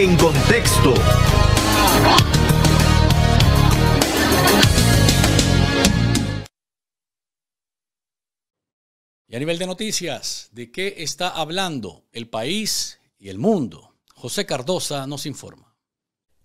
En contexto. Y a nivel de noticias, ¿de qué está hablando el país y el mundo? José Cardosa nos informa.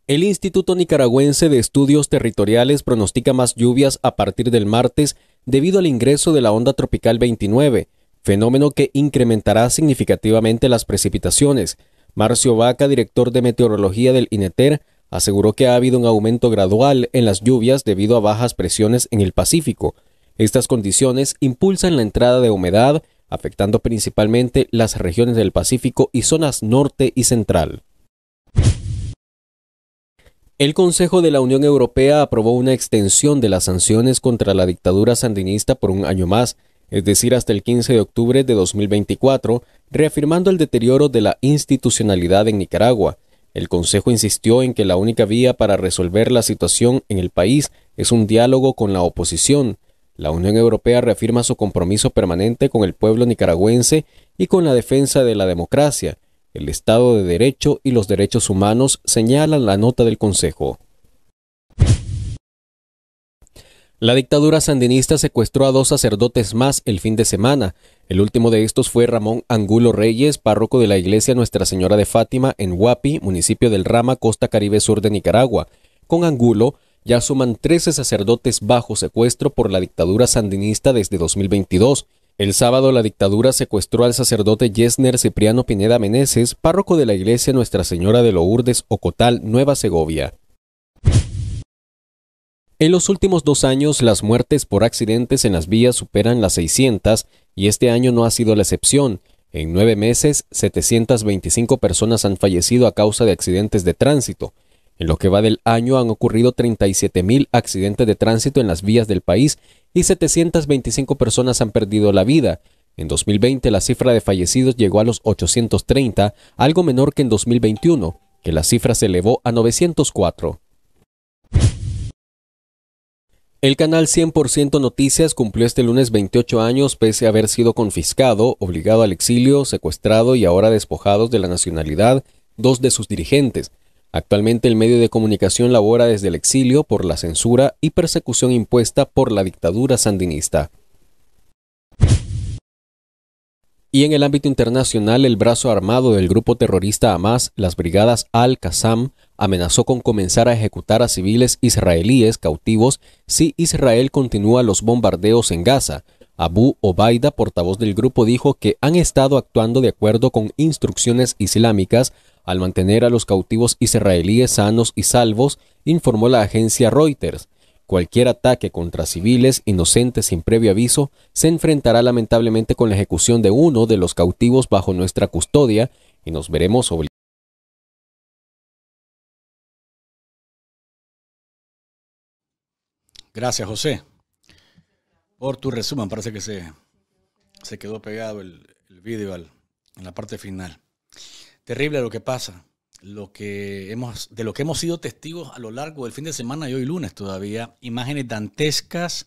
El Instituto Nicaragüense de Estudios Territoriales pronostica más lluvias a partir del martes debido al ingreso de la onda tropical 29, fenómeno que incrementará significativamente las precipitaciones, Marcio Vaca, director de meteorología del INETER, aseguró que ha habido un aumento gradual en las lluvias debido a bajas presiones en el Pacífico. Estas condiciones impulsan la entrada de humedad, afectando principalmente las regiones del Pacífico y zonas norte y central. El Consejo de la Unión Europea aprobó una extensión de las sanciones contra la dictadura sandinista por un año más, es decir, hasta el 15 de octubre de 2024, reafirmando el deterioro de la institucionalidad en Nicaragua. El Consejo insistió en que la única vía para resolver la situación en el país es un diálogo con la oposición. La Unión Europea reafirma su compromiso permanente con el pueblo nicaragüense y con la defensa de la democracia, el Estado de Derecho y los derechos humanos, señala la nota del Consejo. La dictadura sandinista secuestró a dos sacerdotes más el fin de semana. El último de estos fue Ramón Angulo Reyes, párroco de la iglesia Nuestra Señora de Fátima en Huapi, municipio del Rama, costa caribe sur de Nicaragua. Con Angulo ya suman 13 sacerdotes bajo secuestro por la dictadura sandinista desde 2022. El sábado la dictadura secuestró al sacerdote Yesner Cipriano Pineda Meneses, párroco de la iglesia Nuestra Señora de Lourdes, Ocotal, Nueva Segovia. En los últimos dos años, las muertes por accidentes en las vías superan las 600 y este año no ha sido la excepción. En nueve meses, 725 personas han fallecido a causa de accidentes de tránsito. En lo que va del año han ocurrido 37.000 accidentes de tránsito en las vías del país y 725 personas han perdido la vida. En 2020 la cifra de fallecidos llegó a los 830, algo menor que en 2021, que la cifra se elevó a 904. El canal 100% Noticias cumplió este lunes 28 años pese a haber sido confiscado, obligado al exilio, secuestrado y ahora despojados de la nacionalidad dos de sus dirigentes. Actualmente el medio de comunicación labora desde el exilio por la censura y persecución impuesta por la dictadura sandinista. Y en el ámbito internacional, el brazo armado del grupo terrorista Hamas, las brigadas Al-Qassam, amenazó con comenzar a ejecutar a civiles israelíes cautivos si Israel continúa los bombardeos en Gaza. Abu Obaida, portavoz del grupo, dijo que han estado actuando de acuerdo con instrucciones islámicas al mantener a los cautivos israelíes sanos y salvos, informó la agencia Reuters cualquier ataque contra civiles inocentes sin previo aviso se enfrentará lamentablemente con la ejecución de uno de los cautivos bajo nuestra custodia y nos veremos obligados. Gracias, José, por tu resumen. Parece que se, quedó pegado el, vídeo en la parte final. Terrible lo que pasa lo que hemos, de lo que hemos sido testigos a lo largo del fin de semana y hoy lunes todavía, imágenes dantescas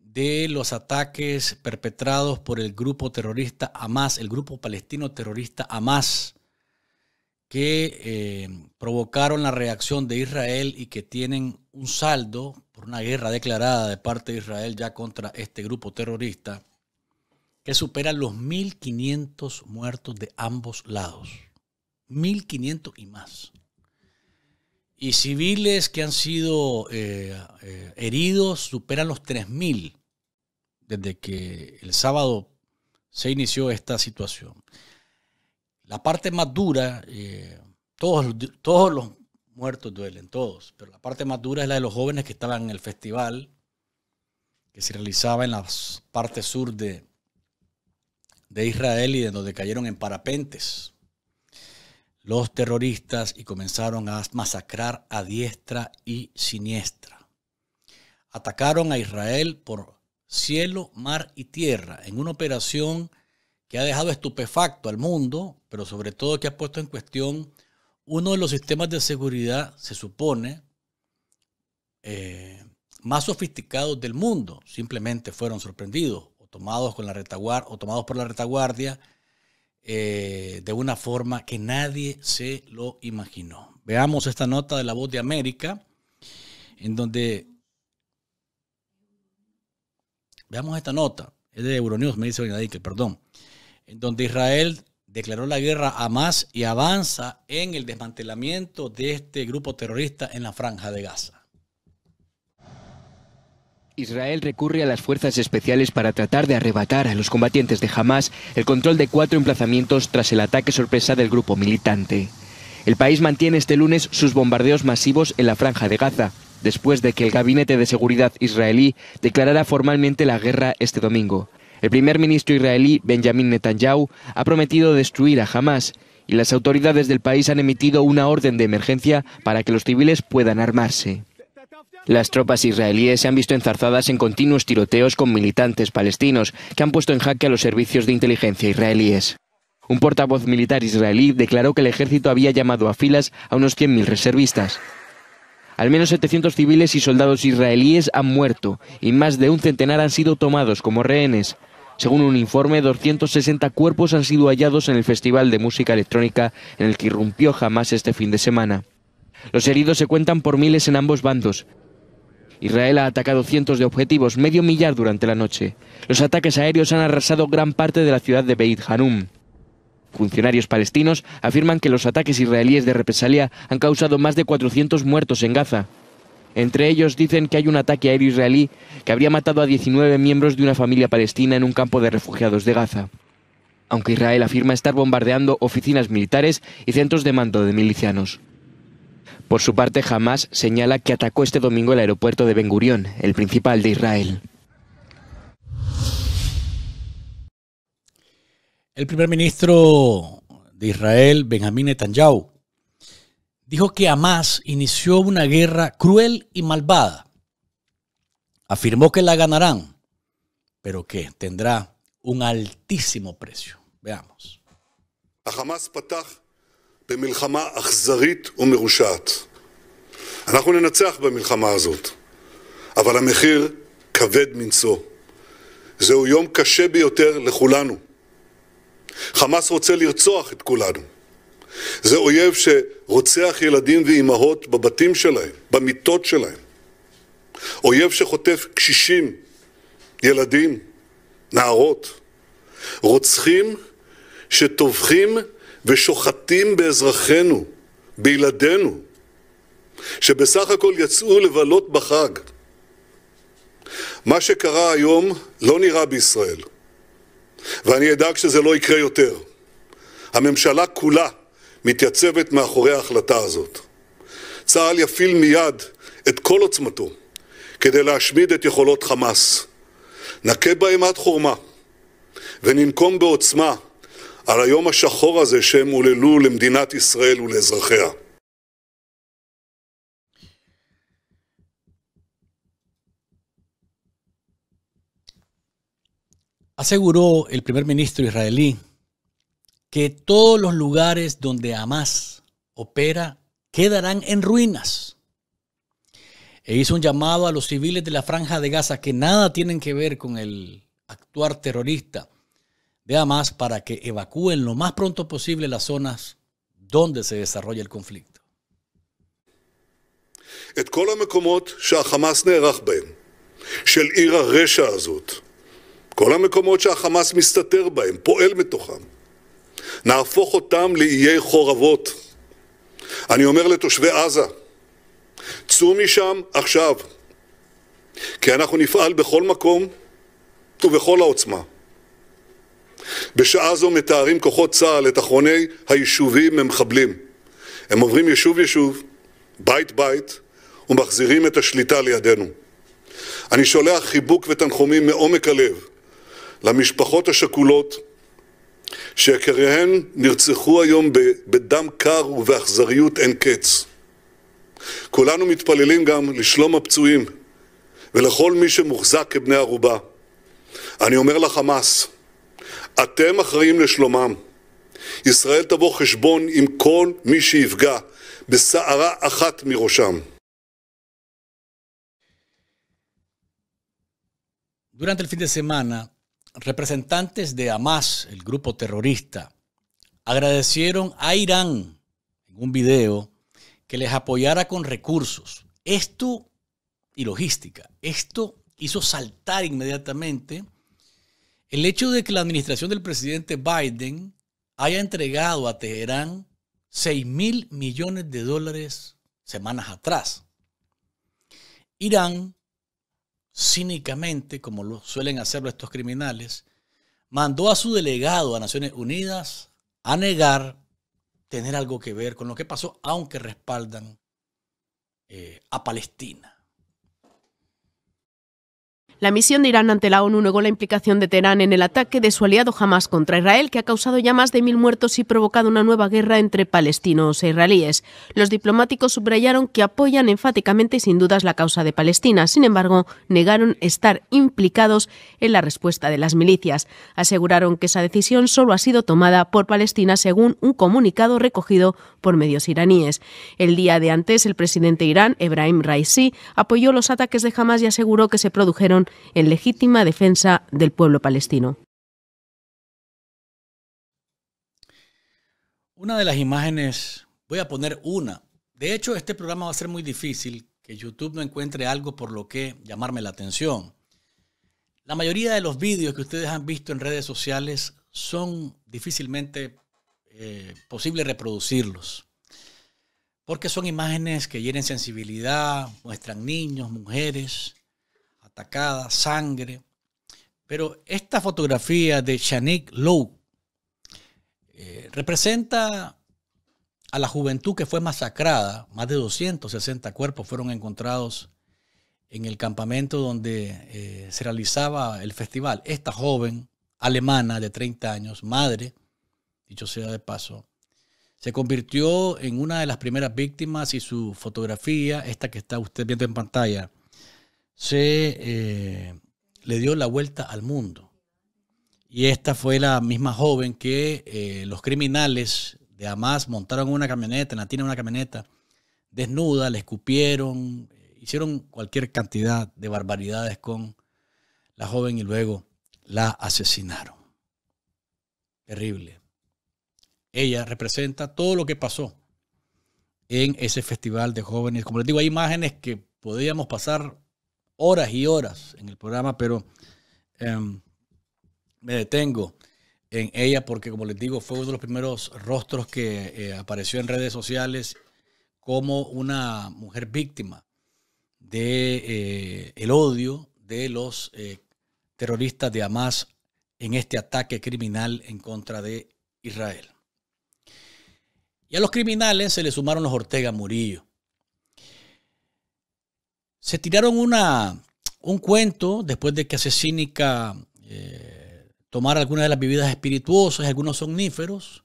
de los ataques perpetrados por el grupo terrorista Hamas, el grupo palestino terrorista Hamas, que eh, provocaron la reacción de Israel y que tienen un saldo por una guerra declarada de parte de Israel ya contra este grupo terrorista, que supera los 1.500 muertos de ambos lados. 1.500 y más. Y civiles que han sido eh, eh, heridos superan los 3.000 desde que el sábado se inició esta situación. La parte más dura, eh, todos, todos los muertos duelen, todos, pero la parte más dura es la de los jóvenes que estaban en el festival que se realizaba en la parte sur de, de Israel y de donde cayeron en parapentes los terroristas y comenzaron a masacrar a diestra y siniestra. Atacaron a Israel por cielo, mar y tierra en una operación que ha dejado estupefacto al mundo, pero sobre todo que ha puesto en cuestión uno de los sistemas de seguridad, se supone, eh, más sofisticados del mundo. Simplemente fueron sorprendidos o tomados, con la o tomados por la retaguardia eh, de una forma que nadie se lo imaginó. Veamos esta nota de La Voz de América, en donde... Veamos esta nota, es de Euronews, me dice Benadique, perdón, en donde Israel declaró la guerra a más y avanza en el desmantelamiento de este grupo terrorista en la franja de Gaza. Israel recurre a las fuerzas especiales para tratar de arrebatar a los combatientes de Hamas el control de cuatro emplazamientos tras el ataque sorpresa del grupo militante. El país mantiene este lunes sus bombardeos masivos en la franja de Gaza, después de que el Gabinete de Seguridad israelí declarara formalmente la guerra este domingo. El primer ministro israelí, Benjamin Netanyahu, ha prometido destruir a Hamas y las autoridades del país han emitido una orden de emergencia para que los civiles puedan armarse. Las tropas israelíes se han visto enzarzadas en continuos tiroteos con militantes palestinos que han puesto en jaque a los servicios de inteligencia israelíes. Un portavoz militar israelí declaró que el ejército había llamado a filas a unos 100.000 reservistas. Al menos 700 civiles y soldados israelíes han muerto y más de un centenar han sido tomados como rehenes. Según un informe, 260 cuerpos han sido hallados en el Festival de Música Electrónica en el que irrumpió jamás este fin de semana. Los heridos se cuentan por miles en ambos bandos. Israel ha atacado cientos de objetivos, medio millar durante la noche. Los ataques aéreos han arrasado gran parte de la ciudad de Beit Hanum. Funcionarios palestinos afirman que los ataques israelíes de represalia han causado más de 400 muertos en Gaza. Entre ellos dicen que hay un ataque aéreo israelí que habría matado a 19 miembros de una familia palestina en un campo de refugiados de Gaza. Aunque Israel afirma estar bombardeando oficinas militares y centros de mando de milicianos. Por su parte, Hamas señala que atacó este domingo el aeropuerto de Ben Gurión, el principal de Israel. El primer ministro de Israel, Benjamín Netanyahu, dijo que Hamas inició una guerra cruel y malvada. Afirmó que la ganarán, pero que tendrá un altísimo precio. Veamos. Hamas במלחמה אכזרית ומרושעת. אנחנו ננצח במלחמה הזאת, אבל המחיר כבד מנשוא. זהו יום קשה ביותר לכולנו. חמאס רוצה לרצוח את כולנו. זה אויב שרוצח ילדים ואימהות בבתים שלהם, במיטות שלהם. אויב שחוטף קשישים, ילדים, נערות. רוצחים שטובחים ושוחטים באזרחינו, בילדינו, שבסך הכל יצאו לבלות בחג. מה שקרה היום לא נראה בישראל, ואני אדאג שזה לא יקרה יותר. הממשלה כולה מתייצבת מאחורי ההחלטה הזאת. צה"ל יפעיל מיד את כל עוצמתו כדי להשמיד את יכולות חמאס. נכה בהם עד חורמה וננקום בעוצמה Aseguró el primer ministro israelí que todos los lugares donde Hamas opera quedarán en ruinas. E hizo un llamado a los civiles de la franja de Gaza que nada tienen que ver con el actuar terrorista de Hamas para que evacúen lo más pronto posible las zonas donde se desarrolla el conflicto. את כל המקומות שהחמאס נערך בהם, של עיר הרשע הזאת, כל המקומות שהחמאס מסתתר בהם, פועל מתוכם, נהפוך אותם לאיי חורבות. אני אומר לתושבי עזה, צאו משם עכשיו, כי אנחנו נפעל בכל מקום ובכל העוצמה. בשעה זו מתארים כוחות צה"ל את אחרוני היישובים ממחבלים. הם עוברים יישוב יישוב, בית בית, ומחזירים את השליטה לידינו. אני שולח חיבוק ותנחומים מעומק הלב למשפחות השכולות שיקיריהן נרצחו היום בדם קר ובאכזריות אין קץ. כולנו מתפללים גם לשלום הפצועים ולכל מי שמוחזק כבני ערובה. אני אומר לחמאס, Durante el fin de semana, representantes de Hamas, el grupo terrorista, agradecieron a Irán en un video que les apoyara con recursos. Esto y logística. Esto hizo saltar inmediatamente el hecho de que la administración del presidente Biden haya entregado a Teherán 6 mil millones de dólares semanas atrás. Irán, cínicamente, como lo suelen hacerlo estos criminales, mandó a su delegado a Naciones Unidas a negar tener algo que ver con lo que pasó, aunque respaldan eh, a Palestina. La misión de Irán ante la ONU negó la implicación de Teherán en el ataque de su aliado Hamas contra Israel, que ha causado ya más de mil muertos y provocado una nueva guerra entre palestinos e israelíes. Los diplomáticos subrayaron que apoyan enfáticamente y sin dudas la causa de Palestina. Sin embargo, negaron estar implicados en la respuesta de las milicias. Aseguraron que esa decisión solo ha sido tomada por Palestina según un comunicado recogido por medios iraníes. El día de antes, el presidente Irán, Ebrahim Raisi, apoyó los ataques de Hamas y aseguró que se produjeron en legítima defensa del pueblo palestino. Una de las imágenes, voy a poner una. De hecho, este programa va a ser muy difícil que YouTube no encuentre algo por lo que llamarme la atención. La mayoría de los vídeos que ustedes han visto en redes sociales son difícilmente eh, posible reproducirlos, porque son imágenes que llenen sensibilidad, muestran niños, mujeres, atacada, sangre. Pero esta fotografía de Shanique Lowe eh, representa a la juventud que fue masacrada. Más de 260 cuerpos fueron encontrados en el campamento donde eh, se realizaba el festival. Esta joven alemana de 30 años, madre, dicho sea de paso, se convirtió en una de las primeras víctimas y su fotografía, esta que está usted viendo en pantalla, se eh, le dio la vuelta al mundo. Y esta fue la misma joven que eh, los criminales de Hamas montaron una camioneta, en la tienen una camioneta, desnuda, le escupieron, eh, hicieron cualquier cantidad de barbaridades con la joven y luego la asesinaron. Terrible. Ella representa todo lo que pasó en ese festival de jóvenes. Como les digo, hay imágenes que podíamos pasar horas y horas en el programa, pero em, me detengo en ella porque, como les digo, fue uno de los primeros rostros que eh, apareció en redes sociales como una mujer víctima de eh, el odio de los eh, terroristas de Hamas en este ataque criminal en contra de Israel. Y a los criminales se le sumaron los Ortega Murillo se tiraron una, un cuento después de que Asesínica eh, tomara algunas de las bebidas espirituosas, algunos somníferos,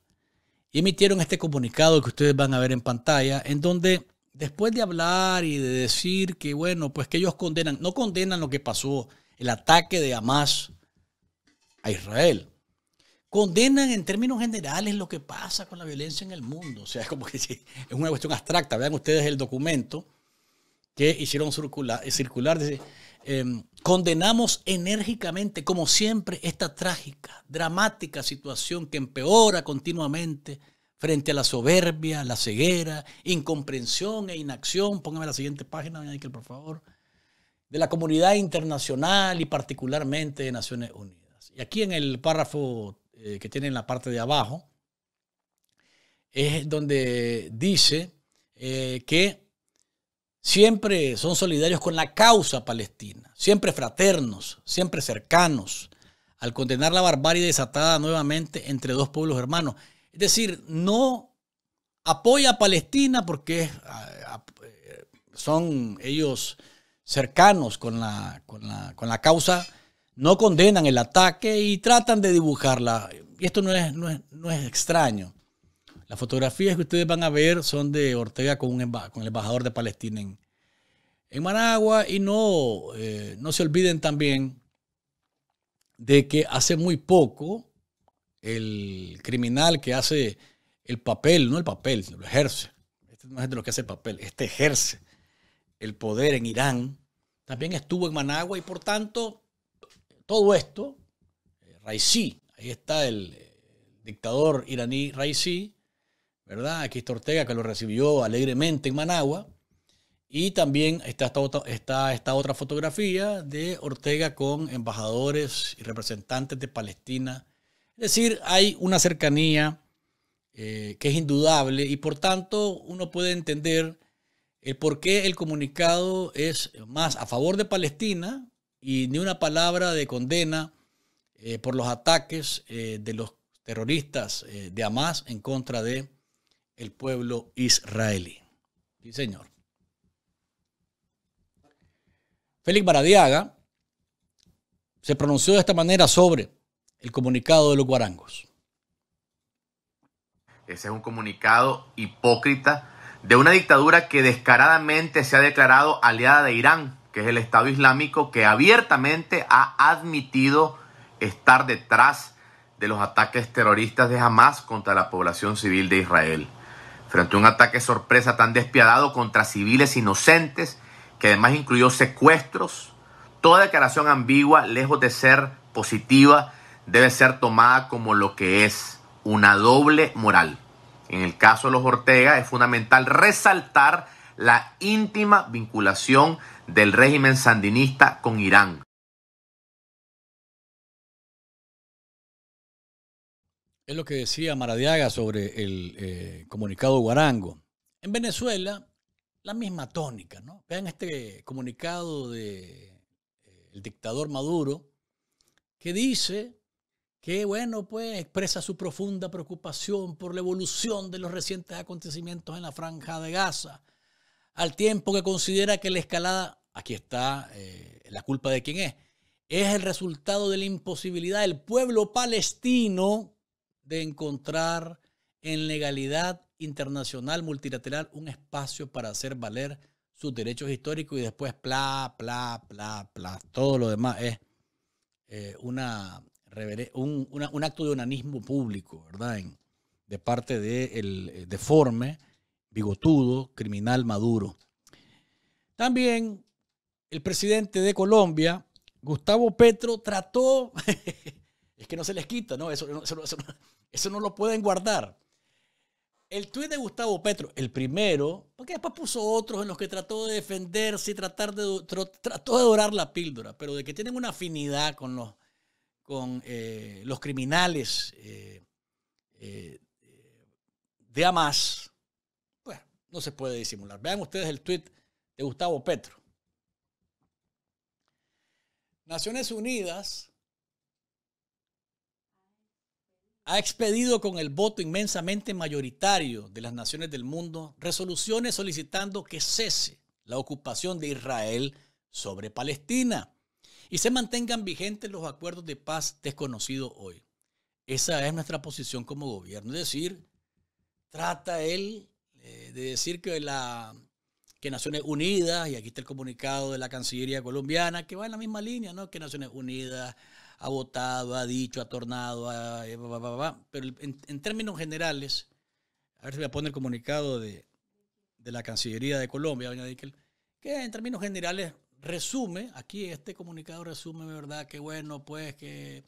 y emitieron este comunicado que ustedes van a ver en pantalla, en donde después de hablar y de decir que, bueno, pues que ellos condenan, no condenan lo que pasó, el ataque de Hamas a Israel. Condenan en términos generales lo que pasa con la violencia en el mundo. O sea, como que es una cuestión abstracta. Vean ustedes el documento que hicieron eh, circular, dice, em, condenamos enérgicamente, como siempre, esta trágica, dramática situación que empeora continuamente frente a la soberbia, la ceguera, incomprensión e inacción. Póngame la siguiente página, por favor. De la comunidad internacional y particularmente de Naciones Unidas. Y aquí en el párrafo eh, que tiene en la parte de abajo, es donde dice eh, que siempre son solidarios con la causa palestina, siempre fraternos, siempre cercanos, al condenar la barbarie desatada nuevamente entre dos pueblos hermanos. Es decir, no apoya a Palestina porque son ellos cercanos con la, con la, con la causa, no condenan el ataque y tratan de dibujarla. Y esto no es, no es, no es extraño. Las fotografías que ustedes van a ver son de Ortega con, el embajador de Palestina en, Managua. Y no, eh, no se olviden también de que hace muy poco el criminal que hace el papel, no el papel, lo ejerce. Este no es de lo que hace el papel, este ejerce el poder en Irán. También estuvo en Managua y por tanto todo esto, eh, Raisi, ahí está el eh, dictador iraní Raisi, ¿verdad? Aquí está Ortega que lo recibió alegremente en Managua. Y también está esta, otra, otra fotografía de Ortega con embajadores y representantes de Palestina. Es decir, hay una cercanía eh, que es indudable y por tanto uno puede entender el por qué el comunicado es más a favor de Palestina y ni una palabra de condena eh, por los ataques eh, de los terroristas de Hamas en contra de el pueblo israelí. Sí, señor. Félix Baradiaga se pronunció de esta manera sobre el comunicado de los guarangos. Ese es un comunicado hipócrita de una dictadura que descaradamente se ha declarado aliada de Irán, que es el Estado Islámico, que abiertamente ha admitido estar detrás de los ataques terroristas de Hamas contra la población civil de Israel frente a un ataque sorpresa tan despiadado contra civiles inocentes, que además incluyó secuestros. Toda declaración ambigua, lejos de ser positiva, debe ser tomada como lo que es una doble moral. En el caso de los Ortega es fundamental resaltar la íntima vinculación del régimen sandinista con Irán. Es lo que decía Maradiaga sobre el eh, comunicado Guarango. En Venezuela, la misma tónica, ¿no? Vean este comunicado del eh, dictador Maduro, que dice que, bueno, pues expresa su profunda preocupación por la evolución de los recientes acontecimientos en la franja de Gaza, al tiempo que considera que la escalada, aquí está eh, la culpa de quién es, es el resultado de la imposibilidad del pueblo palestino de encontrar en legalidad internacional multilateral un espacio para hacer valer sus derechos históricos y después, pla, pla pla pla Todo lo demás es eh, una, un, acto de unanismo público, ¿verdad? de parte del eh, deforme, bigotudo, criminal maduro. También el presidente de Colombia, Gustavo Petro, trató, es que no se les quita, ¿no? Eso, no... eso, eso no lo pueden guardar. El tuit de Gustavo Petro, el primero, porque después puso otros en los que trató de defenderse y tratar de, trató de dorar la píldora, pero de que tienen una afinidad con los, con, eh, los criminales eh, eh, de Hamas, pues no se puede disimular. Vean ustedes el tuit de Gustavo Petro. Naciones Unidas ha expedido con el voto inmensamente mayoritario de las naciones del mundo resoluciones solicitando que cese la ocupación de Israel sobre Palestina y se mantengan vigentes los acuerdos de paz desconocidos hoy. Esa es nuestra posición como gobierno. Es decir, trata él eh, de decir que, la, que Naciones Unidas, y aquí está el comunicado de la Cancillería colombiana, que va en la misma línea, ¿no? que Naciones Unidas ha votado, ha dicho, ha tornado, ha, eh, pero en, términos generales, a ver si me pone el comunicado de, la Cancillería de Colombia, doña Díquel, que en términos generales resume, aquí este comunicado resume, ¿verdad? Que bueno, pues que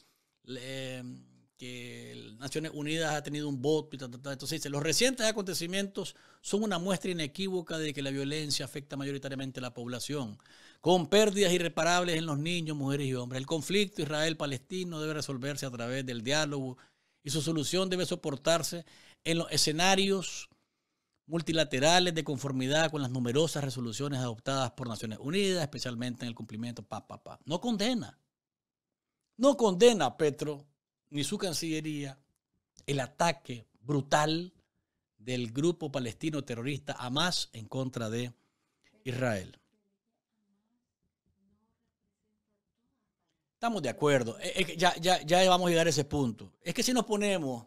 que Naciones Unidas ha tenido un voto Entonces los recientes acontecimientos son una muestra inequívoca de que la violencia afecta mayoritariamente a la población, con pérdidas irreparables en los niños, mujeres y hombres. El conflicto israel-palestino debe resolverse a través del diálogo y su solución debe soportarse en los escenarios multilaterales de conformidad con las numerosas resoluciones adoptadas por Naciones Unidas, especialmente en el cumplimiento pa, pa, No condena. No condena, Petro, ni su Cancillería el ataque brutal del grupo palestino terrorista Hamas en contra de Israel. Estamos de acuerdo. Eh, eh, ya, vamos a llegar a ese punto. Es que si nos ponemos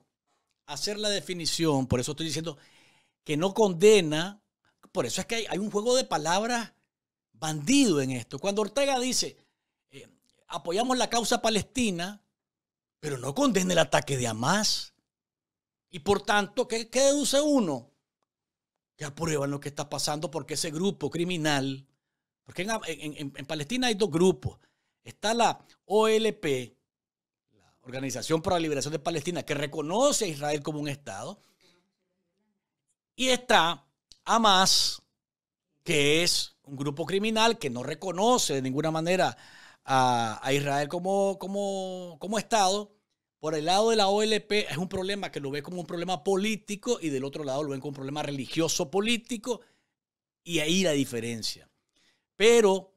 a hacer la definición, por eso estoy diciendo que no condena, por eso es que hay, un juego de palabras bandido en esto. Cuando Ortega dice, eh, apoyamos la causa palestina, pero no condena el ataque de Hamas. Y por tanto, ¿qué, deduce uno? Que aprueban lo que está pasando porque ese grupo criminal, porque en, en Palestina hay dos grupos. Está la OLP, la Organización para la Liberación de Palestina, que reconoce a Israel como un Estado. Y está Hamas, que es un grupo criminal que no reconoce de ninguna manera a, Israel como, como Estado. Por el lado de la OLP es un problema que lo ve como un problema político y del otro lado lo ven como un problema religioso político y ahí la diferencia. Pero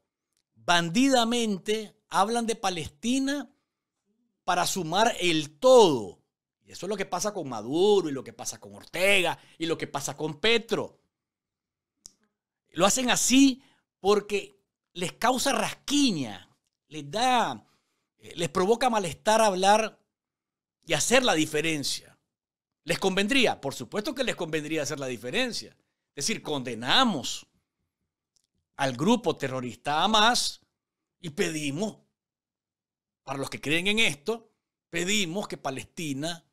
bandidamente hablan de Palestina para sumar el todo. Y eso es lo que pasa con Maduro y lo que pasa con Ortega y lo que pasa con Petro. Lo hacen así porque les causa rasquiña les da, eh, les provoca malestar hablar y hacer la diferencia. ¿Les convendría? Por supuesto que les convendría hacer la diferencia. Es decir, condenamos al grupo terrorista Hamas y pedimos, para los que creen en esto, pedimos que Palestina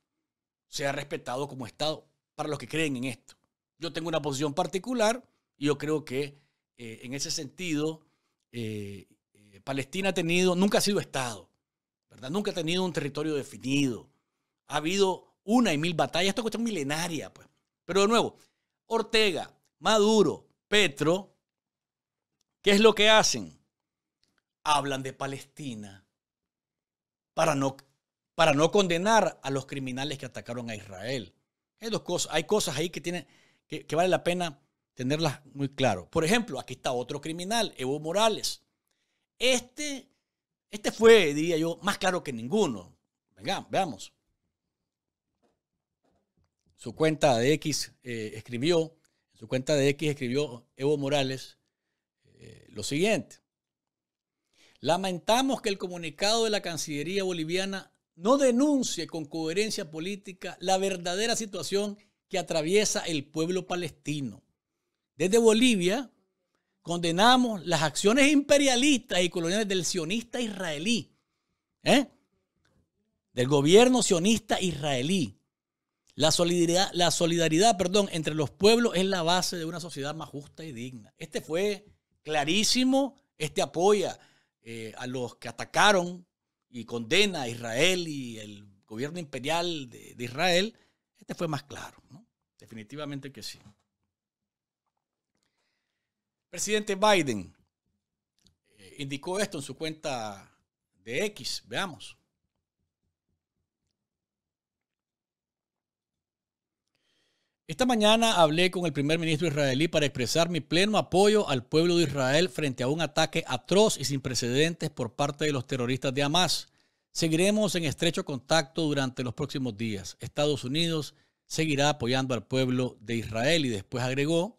sea respetado como Estado, para los que creen en esto. Yo tengo una posición particular y yo creo que eh, en ese sentido eh, Palestina ha tenido, nunca ha sido Estado, ¿verdad? Nunca ha tenido un territorio definido. Ha habido una y mil batallas, esto es cuestión milenaria, pues. Pero de nuevo, Ortega, Maduro, Petro, ¿qué es lo que hacen? Hablan de Palestina para no, para no condenar a los criminales que atacaron a Israel. Hay dos cosas, hay cosas ahí que, tienen, que, que vale la pena tenerlas muy claro. Por ejemplo, aquí está otro criminal, Evo Morales. Este, este fue, diría yo, más claro que ninguno. Venga, veamos. Su cuenta de X eh, escribió, en su cuenta de X escribió Evo Morales eh, lo siguiente. Lamentamos que el comunicado de la Cancillería boliviana no denuncie con coherencia política la verdadera situación que atraviesa el pueblo palestino. Desde Bolivia condenamos las acciones imperialistas y coloniales del sionista israelí, ¿eh? del gobierno sionista israelí. La solidaridad, la solidaridad perdón, entre los pueblos es la base de una sociedad más justa y digna. Este fue clarísimo, este apoya eh, a los que atacaron y condena a Israel y el gobierno imperial de, Israel. Este fue más claro, definitivamente que sí. Presidente Biden eh, indicó esto en su cuenta de X. Veamos. Esta mañana hablé con el primer ministro israelí para expresar mi pleno apoyo al pueblo de Israel frente a un ataque atroz y sin precedentes por parte de los terroristas de Hamas. Seguiremos en estrecho contacto durante los próximos días. Estados Unidos seguirá apoyando al pueblo de Israel y después agregó,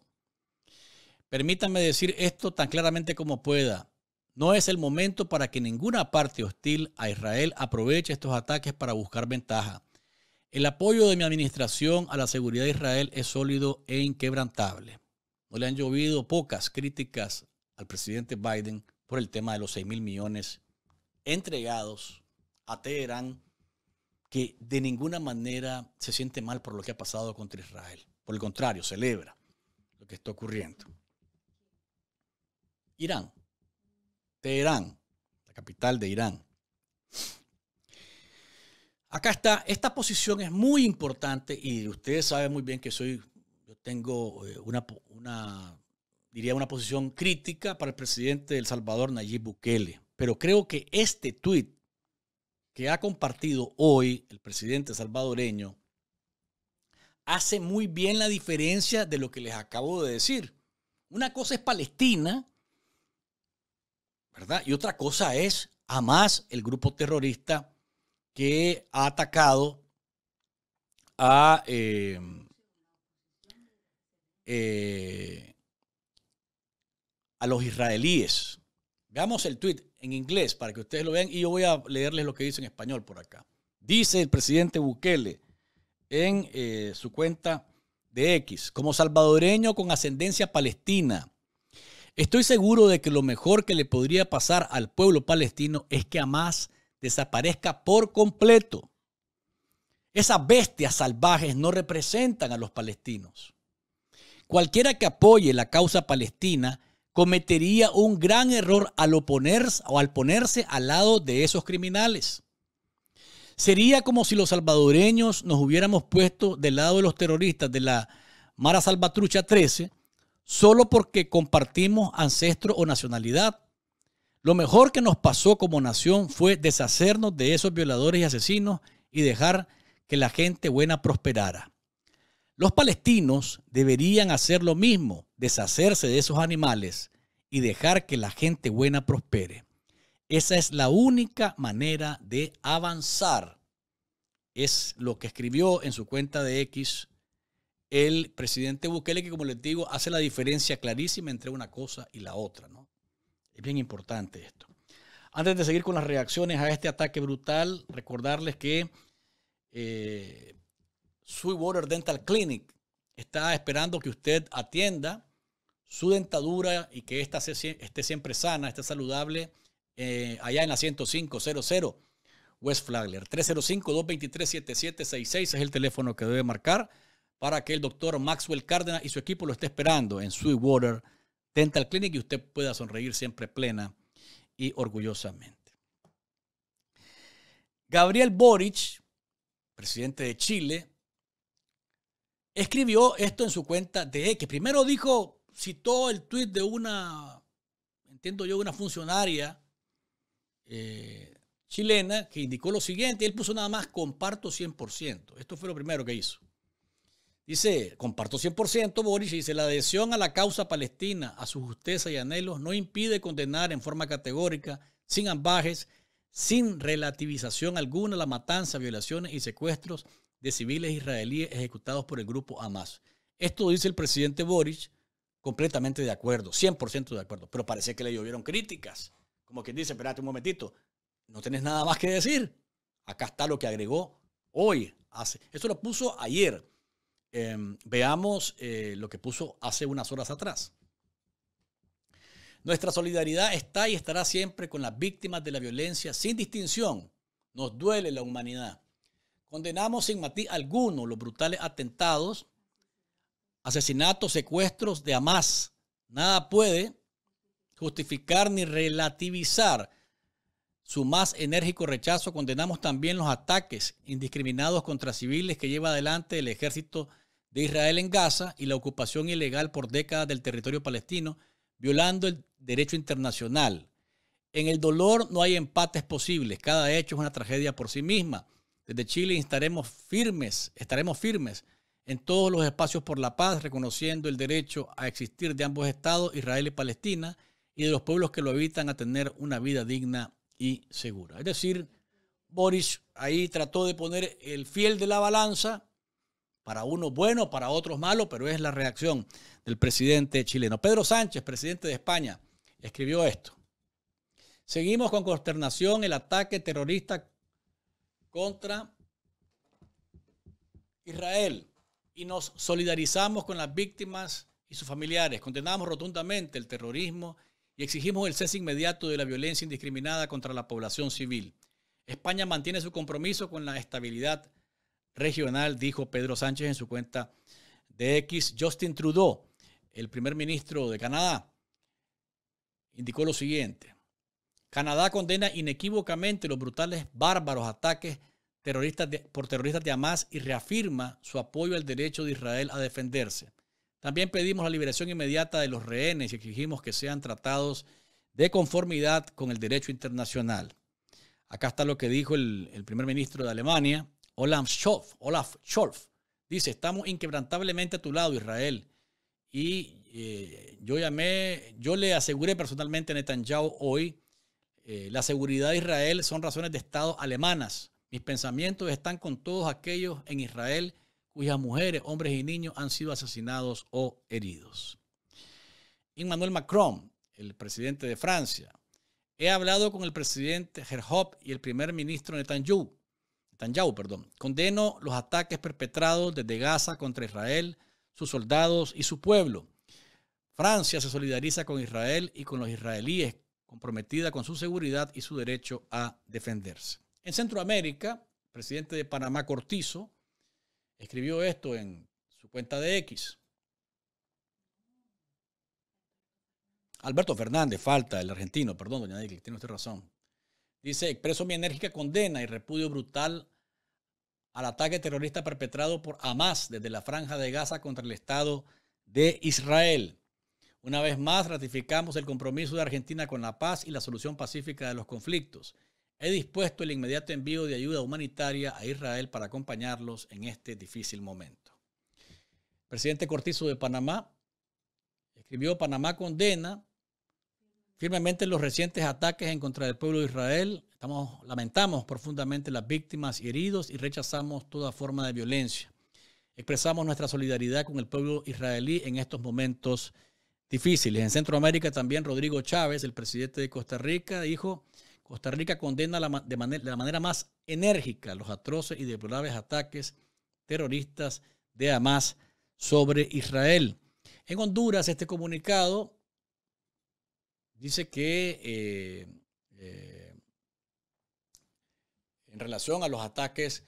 Permítanme decir esto tan claramente como pueda. No es el momento para que ninguna parte hostil a Israel aproveche estos ataques para buscar ventaja. El apoyo de mi administración a la seguridad de Israel es sólido e inquebrantable. No le han llovido pocas críticas al presidente Biden por el tema de los 6 mil millones entregados a Teherán, que de ninguna manera se siente mal por lo que ha pasado contra Israel. Por el contrario, celebra lo que está ocurriendo. Irán. Teherán, la capital de Irán. Acá está, esta posición es muy importante y ustedes saben muy bien que soy, yo tengo eh, una, diría una posición crítica para el presidente de Salvador, Nayib Bukele. Pero creo que este tuit que ha compartido hoy el presidente salvadoreño hace muy bien la diferencia de lo que les acabo de decir. Una cosa es Palestina y otra cosa es más, el grupo terrorista que ha atacado eh, eh, a los israelíes. Veamos el tweet en inglés para que ustedes lo vean y yo voy a leerles lo que dice en español por acá. Dice el presidente Bukele en eh, su cuenta de X, como salvadoreño con ascendencia palestina, Estoy seguro de que lo mejor que le podría pasar al pueblo palestino es que Hamas desaparezca por completo. Esas bestias salvajes no representan a los palestinos. Cualquiera que apoye la causa palestina cometería un gran error al oponerse o al ponerse al lado de esos criminales. Sería como si los salvadoreños nos hubiéramos puesto del lado de los terroristas de la Mara Salvatrucha 13 solo porque compartimos ancestro o nacionalidad. Lo mejor que nos pasó como nación fue deshacernos de esos violadores y asesinos y dejar que la gente buena prosperara. Los palestinos deberían hacer lo mismo, deshacerse de esos animales y dejar que la gente buena prospere. Esa es la única manera de avanzar. Es lo que escribió en su cuenta de X el presidente Bukele, que como les digo, hace la diferencia clarísima entre una cosa y la otra, ¿no? Es bien importante esto. Antes de seguir con las reacciones a este ataque brutal, recordarles que eh, Sweetwater Dental Clinic está esperando que usted atienda su dentadura y que ésta esté siempre sana, esté saludable, eh, allá en la 10500 West Flagler. 305-223-7766 es el teléfono que debe marcar para que el doctor Maxwell Cárdenas y su equipo lo esté esperando en Sweetwater Dental Clinic y usted pueda sonreír siempre plena y orgullosamente. Gabriel Boric, presidente de Chile, escribió esto en su cuenta de X. Primero dijo, citó el tuit de una, entiendo yo, una funcionaria eh, chilena que indicó lo siguiente, él puso nada más comparto 100%. Esto fue lo primero que hizo. Dice, comparto 100% Boris, dice, la adhesión a la causa palestina, a su justeza y anhelos, no impide condenar en forma categórica, sin ambajes, sin relativización alguna, la matanza, violaciones y secuestros de civiles israelíes ejecutados por el grupo Hamas. Esto dice el presidente Boris, completamente de acuerdo, 100% de acuerdo, pero parece que le llovieron críticas. Como quien dice, espérate un momentito, no tenés nada más que decir. Acá está lo que agregó hoy. Hace. Eso lo puso ayer. Em, veamos eh, lo que puso hace unas horas atrás. Nuestra solidaridad está y estará siempre con las víctimas de la violencia sin distinción. Nos duele la humanidad. Condenamos sin matiz alguno los brutales atentados, asesinatos, secuestros de Hamas. Nada puede justificar ni relativizar su más enérgico rechazo. Condenamos también los ataques indiscriminados contra civiles que lleva adelante el ejército de Israel en Gaza y la ocupación ilegal por décadas del territorio palestino, violando el derecho internacional. En el dolor no hay empates posibles, cada hecho es una tragedia por sí misma. Desde Chile estaremos firmes, estaremos firmes en todos los espacios por la paz, reconociendo el derecho a existir de ambos estados, Israel y Palestina, y de los pueblos que lo evitan a tener una vida digna y segura. Es decir, Boris ahí trató de poner el fiel de la balanza para unos bueno, para otros malo, pero es la reacción del presidente chileno. Pedro Sánchez, presidente de España, escribió esto. Seguimos con consternación el ataque terrorista contra Israel y nos solidarizamos con las víctimas y sus familiares. Condenamos rotundamente el terrorismo y exigimos el cese inmediato de la violencia indiscriminada contra la población civil. España mantiene su compromiso con la estabilidad regional, dijo Pedro Sánchez en su cuenta de X. Justin Trudeau, el primer ministro de Canadá, indicó lo siguiente. Canadá condena inequívocamente los brutales, bárbaros ataques terroristas por terroristas de Hamas y reafirma su apoyo al derecho de Israel a defenderse. También pedimos la liberación inmediata de los rehenes y exigimos que sean tratados de conformidad con el derecho internacional. Acá está lo que dijo el, el primer ministro de Alemania, Olaf Scholz, Olaf Scholz dice, estamos inquebrantablemente a tu lado, Israel. Y eh, yo llamé, yo le aseguré personalmente a Netanyahu hoy, eh, la seguridad de Israel son razones de Estado alemanas. Mis pensamientos están con todos aquellos en Israel cuyas mujeres, hombres y niños han sido asesinados o heridos. Emmanuel Macron, el presidente de Francia. He hablado con el presidente Gerhop y el primer ministro Netanyahu. Netanyahu, perdón. Condeno los ataques perpetrados desde Gaza contra Israel, sus soldados y su pueblo. Francia se solidariza con Israel y con los israelíes, comprometida con su seguridad y su derecho a defenderse. En Centroamérica, el presidente de Panamá Cortizo escribió esto en su cuenta de X. Alberto Fernández, falta, el argentino, perdón, doña Dickley, tiene usted razón. Dice, expreso mi enérgica condena y repudio brutal al ataque terrorista perpetrado por Hamas desde la franja de Gaza contra el Estado de Israel. Una vez más, ratificamos el compromiso de Argentina con la paz y la solución pacífica de los conflictos. He dispuesto el inmediato envío de ayuda humanitaria a Israel para acompañarlos en este difícil momento. presidente Cortizo de Panamá escribió, Panamá condena firmemente los recientes ataques en contra del pueblo de Israel. lamentamos profundamente las víctimas y heridos y rechazamos toda forma de violencia. Expresamos nuestra solidaridad con el pueblo israelí en estos momentos difíciles. En Centroamérica también Rodrigo Chávez, el presidente de Costa Rica, dijo, Costa Rica condena de, de la manera más enérgica los atroces y deplorables ataques terroristas de Hamas sobre Israel. En Honduras, este comunicado dice que eh, eh, en relación a los ataques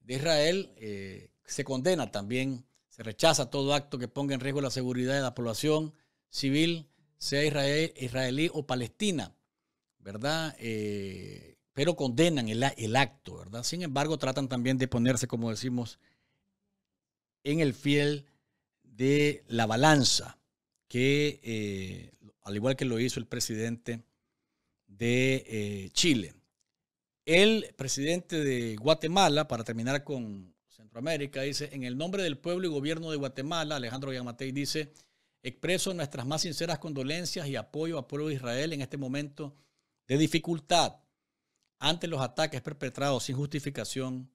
de Israel eh, se condena también, se rechaza todo acto que ponga en riesgo la seguridad de la población civil, sea israelí o palestina, ¿verdad? pero condenan el, acto, ¿verdad? Sin embargo, tratan también de ponerse, como decimos, en el fiel de la balanza que al igual que lo hizo el presidente de eh, Chile. El presidente de Guatemala, para terminar con Centroamérica, dice, en el nombre del pueblo y gobierno de Guatemala, Alejandro Yamatei dice, expreso nuestras más sinceras condolencias y apoyo a pueblo de Israel en este momento de dificultad ante los ataques perpetrados sin justificación.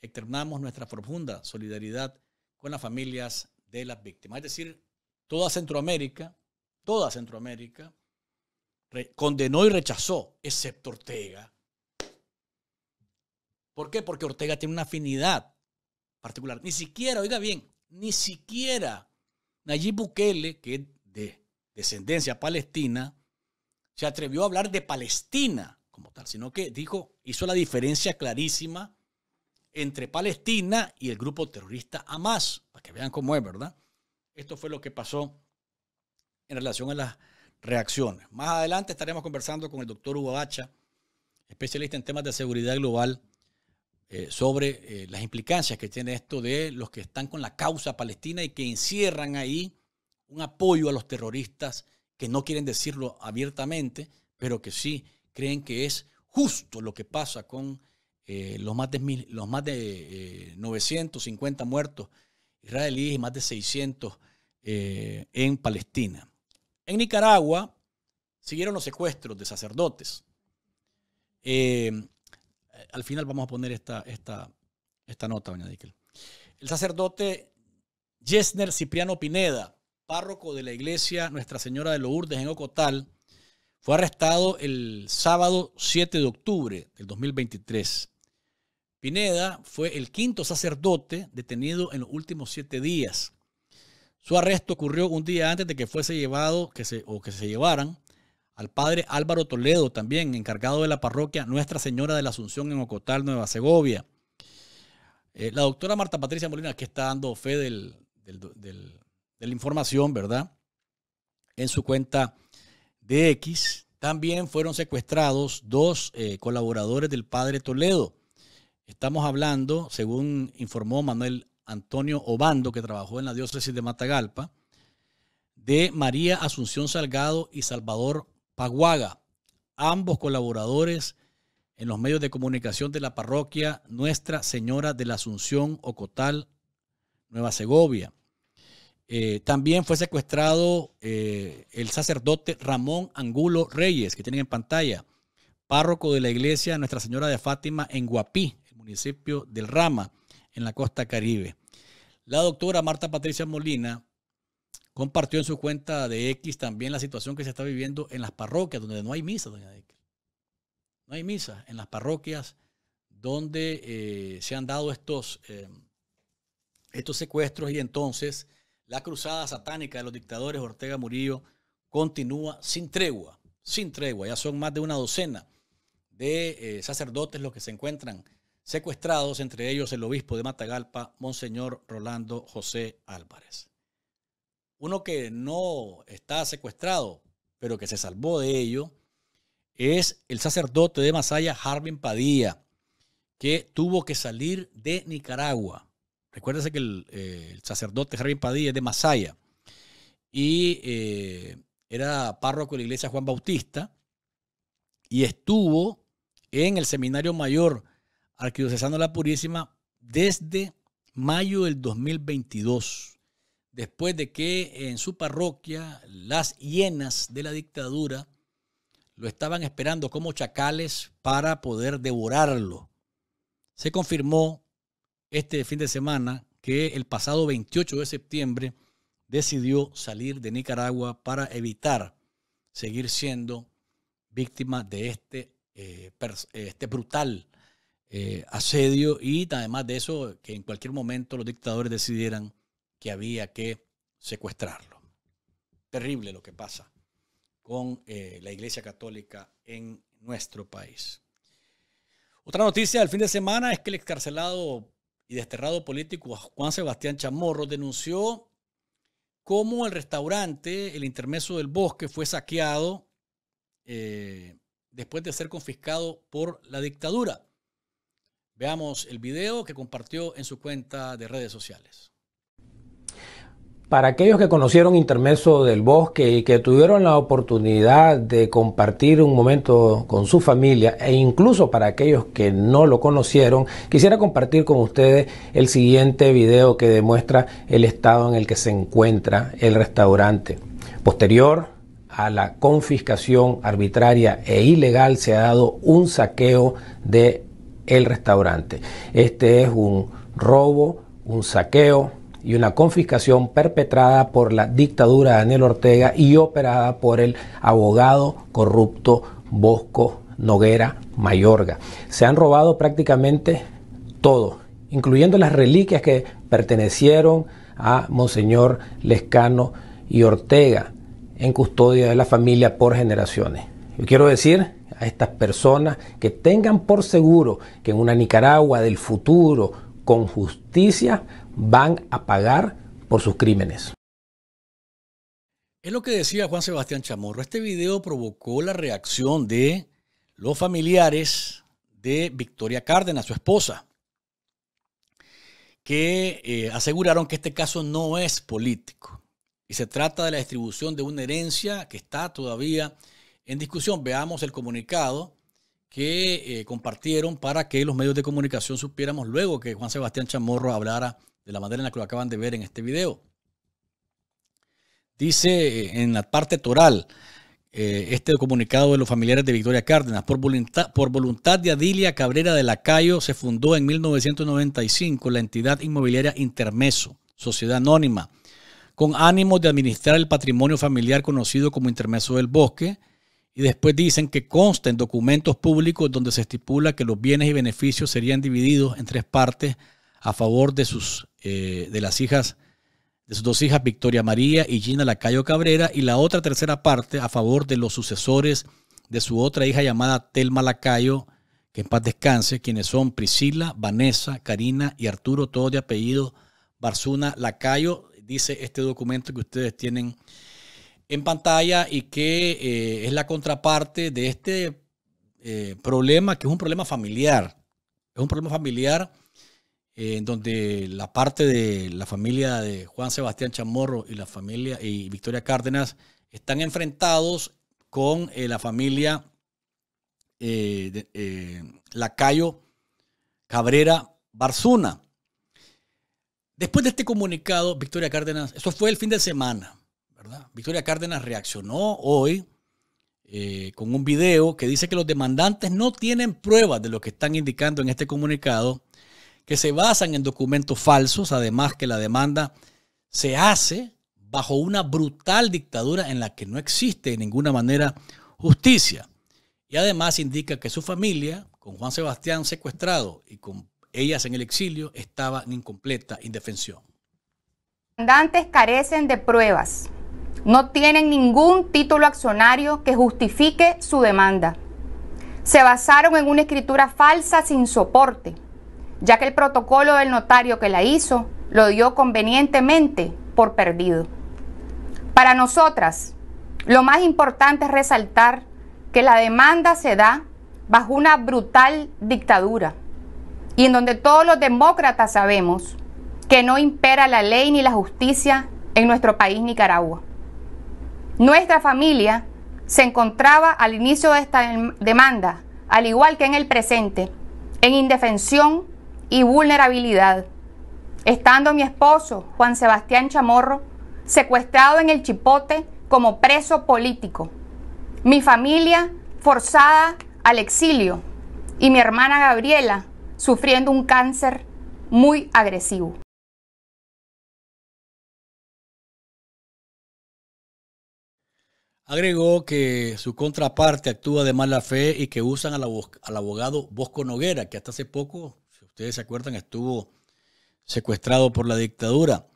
Externamos nuestra profunda solidaridad con las familias de las víctimas. Es decir, toda Centroamérica toda Centroamérica, condenó y rechazó, excepto Ortega. ¿Por qué? Porque Ortega tiene una afinidad particular. Ni siquiera, oiga bien, ni siquiera Nayib Bukele, que es de descendencia palestina, se atrevió a hablar de Palestina como tal, sino que dijo, hizo la diferencia clarísima entre Palestina y el grupo terrorista Hamas, para que vean cómo es, ¿verdad? Esto fue lo que pasó en relación a las reacciones. Más adelante estaremos conversando con el doctor Hugo especialista en temas de seguridad global, eh, sobre eh, las implicancias que tiene esto de los que están con la causa palestina y que encierran ahí un apoyo a los terroristas que no quieren decirlo abiertamente, pero que sí creen que es justo lo que pasa con eh, los más de, los más de 950 muertos israelíes y más de 600 en Palestina. En Nicaragua siguieron los secuestros de sacerdotes. Eh, al final vamos a poner esta, esta, esta nota, doña El sacerdote Jesner Cipriano Pineda, párroco de la iglesia Nuestra Señora de Lourdes en Ocotal, fue arrestado el sábado 7 de octubre del 2023. Pineda fue el quinto sacerdote detenido en los últimos siete días su arresto ocurrió un día antes de que fuese llevado que se, o que se llevaran al padre Álvaro Toledo, también encargado de la parroquia Nuestra Señora de la Asunción en Ocotal, Nueva Segovia. Eh, la doctora Marta Patricia Molina, que está dando fe del, de la información, ¿verdad? En su cuenta de X, también fueron secuestrados dos eh, colaboradores del padre Toledo. Estamos hablando, según informó Manuel Antonio Obando, que trabajó en la diócesis de Matagalpa, de María Asunción Salgado y Salvador Paguaga, ambos colaboradores en los medios de comunicación de la parroquia Nuestra Señora de la Asunción Ocotal, Nueva Segovia. Eh, también fue secuestrado eh, el sacerdote Ramón Angulo Reyes, que tienen en pantalla, párroco de la iglesia Nuestra Señora de Fátima en Guapí, el municipio del Rama, en la costa caribe. La doctora Marta Patricia Molina compartió en su cuenta de X también la situación que se está viviendo en las parroquias donde no hay misa, doña X, No hay misa en las parroquias donde eh, se han dado estos, eh, estos secuestros y entonces la cruzada satánica de los dictadores Ortega Murillo continúa sin tregua, sin tregua. Ya son más de una docena de eh, sacerdotes los que se encuentran secuestrados, entre ellos el obispo de Matagalpa, Monseñor Rolando José Álvarez. Uno que no está secuestrado, pero que se salvó de ello, es el sacerdote de Masaya, Jarvin Padilla, que tuvo que salir de Nicaragua. Recuérdese que el, eh, sacerdote Jarvin Padilla es de Masaya y eh, era párroco de la iglesia Juan Bautista y estuvo en el seminario mayor Arquidiocesano La Purísima desde mayo del 2022, después de que en su parroquia las hienas de la dictadura lo estaban esperando como chacales para poder devorarlo. Se confirmó este fin de semana que el pasado 28 de septiembre decidió salir de Nicaragua para evitar seguir siendo víctima de este, eh, este brutal eh, asedio y además de eso, que en cualquier momento los dictadores decidieran que había que secuestrarlo. Terrible lo que pasa con eh, la Iglesia Católica en nuestro país. Otra noticia del fin de semana es que el excarcelado y desterrado político Juan Sebastián Chamorro denunció cómo el restaurante, el intermeso del bosque, fue saqueado eh, después de ser confiscado por la dictadura. Veamos el video que compartió en su cuenta de redes sociales. Para aquellos que conocieron Intermeso del Bosque y que tuvieron la oportunidad de compartir un momento con su familia, e incluso para aquellos que no lo conocieron, quisiera compartir con ustedes el siguiente video que demuestra el estado en el que se encuentra el restaurante. Posterior a la confiscación arbitraria e ilegal se ha dado un saqueo de el restaurante. Este es un robo, un saqueo y una confiscación perpetrada por la dictadura de Daniel Ortega y operada por el abogado corrupto Bosco Noguera Mayorga. Se han robado prácticamente todo, incluyendo las reliquias que pertenecieron a Monseñor Lescano y Ortega en custodia de la familia por generaciones. Yo quiero decir a estas personas que tengan por seguro que en una Nicaragua del futuro, con justicia, van a pagar por sus crímenes. Es lo que decía Juan Sebastián Chamorro. Este video provocó la reacción de los familiares de Victoria Cárdenas, su esposa, que eh, aseguraron que este caso no es político y se trata de la distribución de una herencia que está todavía en discusión. Veamos el comunicado que eh, compartieron para que los medios de comunicación supiéramos luego que Juan Sebastián Chamorro hablara de la manera en la que lo acaban de ver en este video. Dice eh, en la parte toral eh, este comunicado de los familiares de Victoria Cárdenas. Por voluntad, por voluntad de Adilia Cabrera de Lacayo se fundó en 1995 la entidad inmobiliaria Intermeso, sociedad anónima, con ánimo de administrar el patrimonio familiar conocido como Intermeso del Bosque, y después dicen que consta en documentos públicos donde se estipula que los bienes y beneficios serían divididos en tres partes a favor de sus eh, de las hijas de sus dos hijas Victoria María y Gina Lacayo Cabrera y la otra tercera parte a favor de los sucesores de su otra hija llamada Telma Lacayo, que en paz descanse, quienes son Priscila, Vanessa, Karina y Arturo, todos de apellido Barzuna Lacayo, dice este documento que ustedes tienen en pantalla y que eh, es la contraparte de este eh, problema, que es un problema familiar. Es un problema familiar eh, en donde la parte de la familia de Juan Sebastián Chamorro y la familia y Victoria Cárdenas están enfrentados con la familia Lacayo Cabrera Barzuna. Después de este comunicado, Victoria Cárdenas, eso fue el fin de semana. Victoria Cárdenas reaccionó hoy eh, con un video que dice que los demandantes no tienen pruebas de lo que están indicando en este comunicado, que se basan en documentos falsos, además que la demanda se hace bajo una brutal dictadura en la que no existe de ninguna manera justicia. Y además indica que su familia, con Juan Sebastián secuestrado y con ellas en el exilio, estaba en incompleta indefensión. demandantes carecen de pruebas no tienen ningún título accionario que justifique su demanda. Se basaron en una escritura falsa sin soporte, ya que el protocolo del notario que la hizo lo dio convenientemente por perdido. Para nosotras, lo más importante es resaltar que la demanda se da bajo una brutal dictadura y en donde todos los demócratas sabemos que no impera la ley ni la justicia en nuestro país Nicaragua. Nuestra familia se encontraba al inicio de esta demanda, al igual que en el presente, en indefensión y vulnerabilidad. Estando mi esposo, Juan Sebastián Chamorro, secuestrado en el Chipote como preso político. Mi familia forzada al exilio y mi hermana Gabriela sufriendo un cáncer muy agresivo. Agregó que su contraparte actúa de mala fe y que usan al, abogado Bosco Noguera, que hasta hace poco, si ustedes se acuerdan, estuvo secuestrado por la dictadura.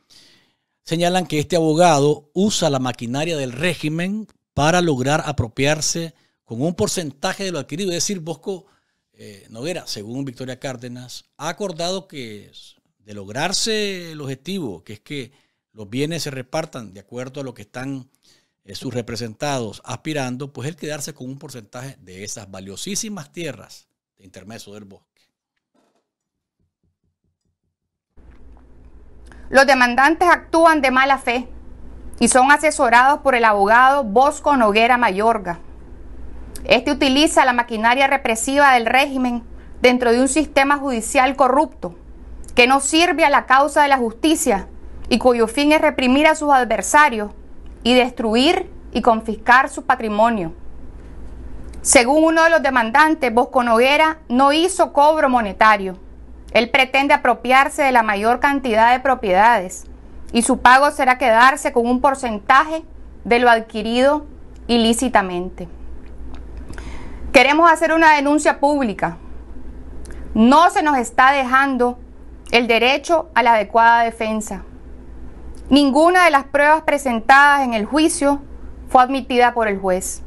Señalan que este abogado usa la maquinaria del régimen para lograr apropiarse con un porcentaje de lo adquirido. Es decir, Bosco eh, Noguera, según Victoria Cárdenas, ha acordado que de lograrse el objetivo, que es que los bienes se repartan de acuerdo a lo que están eh, sus representados aspirando, pues el quedarse con un porcentaje de esas valiosísimas tierras de intermeso del bosque. Los demandantes actúan de mala fe y son asesorados por el abogado Bosco Noguera Mayorga. Este utiliza la maquinaria represiva del régimen dentro de un sistema judicial corrupto que no sirve a la causa de la justicia y cuyo fin es reprimir a sus adversarios y destruir y confiscar su patrimonio. Según uno de los demandantes, Bosco Noguera no hizo cobro monetario. Él pretende apropiarse de la mayor cantidad de propiedades y su pago será quedarse con un porcentaje de lo adquirido ilícitamente. Queremos hacer una denuncia pública. No se nos está dejando el derecho a la adecuada defensa. Ninguna de las pruebas presentadas en el juicio fue admitida por el juez.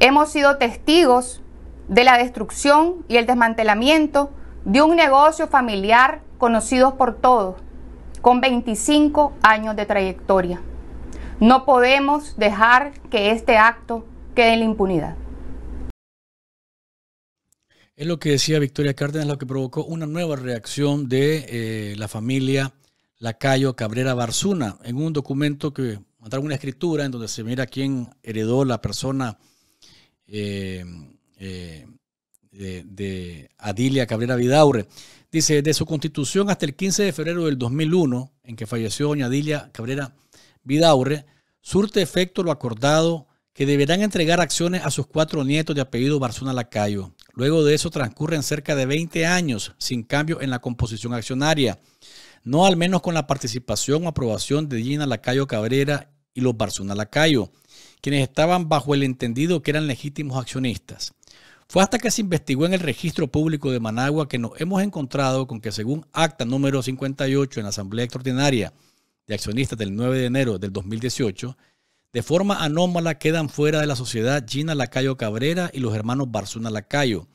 Hemos sido testigos de la destrucción y el desmantelamiento de un negocio familiar conocido por todos, con 25 años de trayectoria. No podemos dejar que este acto quede en la impunidad. Es lo que decía Victoria Cárdenas, lo que provocó una nueva reacción de eh, la familia Lacayo Cabrera Barzuna, en un documento que mandaron una escritura en donde se mira quién heredó la persona eh, eh, de, Adilia Cabrera Vidaurre. Dice, de su constitución hasta el 15 de febrero del 2001, en que falleció doña Adilia Cabrera Vidaurre, surte efecto lo acordado que deberán entregar acciones a sus cuatro nietos de apellido Barzuna Lacayo. Luego de eso transcurren cerca de 20 años sin cambio en la composición accionaria. No al menos con la participación o aprobación de Gina Lacayo Cabrera y los Barzuna Lacayo, quienes estaban bajo el entendido que eran legítimos accionistas. Fue hasta que se investigó en el registro público de Managua que nos hemos encontrado con que según acta número 58 en la Asamblea Extraordinaria de Accionistas del 9 de enero del 2018, de forma anómala quedan fuera de la sociedad Gina Lacayo Cabrera y los hermanos Barzuna Lacayo.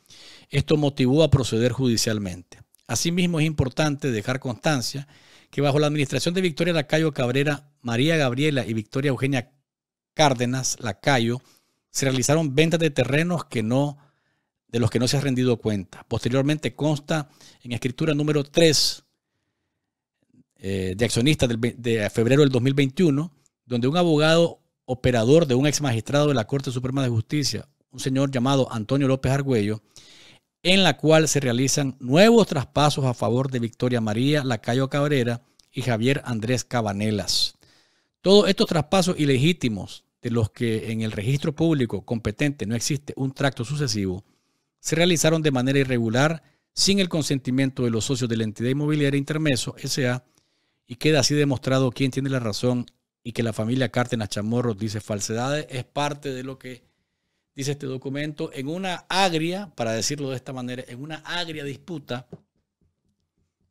Esto motivó a proceder judicialmente. Asimismo, es importante dejar constancia que bajo la administración de Victoria Lacayo Cabrera, María Gabriela y Victoria Eugenia Cárdenas Lacayo, se realizaron ventas de terrenos que no, de los que no se ha rendido cuenta. Posteriormente consta en escritura número 3 eh, de accionistas de febrero del 2021, donde un abogado operador de un ex magistrado de la Corte Suprema de Justicia, un señor llamado Antonio López Argüello, en la cual se realizan nuevos traspasos a favor de Victoria María Lacayo Cabrera y Javier Andrés Cabanelas. Todos estos traspasos ilegítimos, de los que en el registro público competente no existe un tracto sucesivo, se realizaron de manera irregular sin el consentimiento de los socios de la entidad inmobiliaria Intermeso SA y queda así demostrado quién tiene la razón y que la familia Cárdenas Chamorro dice falsedades es parte de lo que dice este documento, en una agria, para decirlo de esta manera, en una agria disputa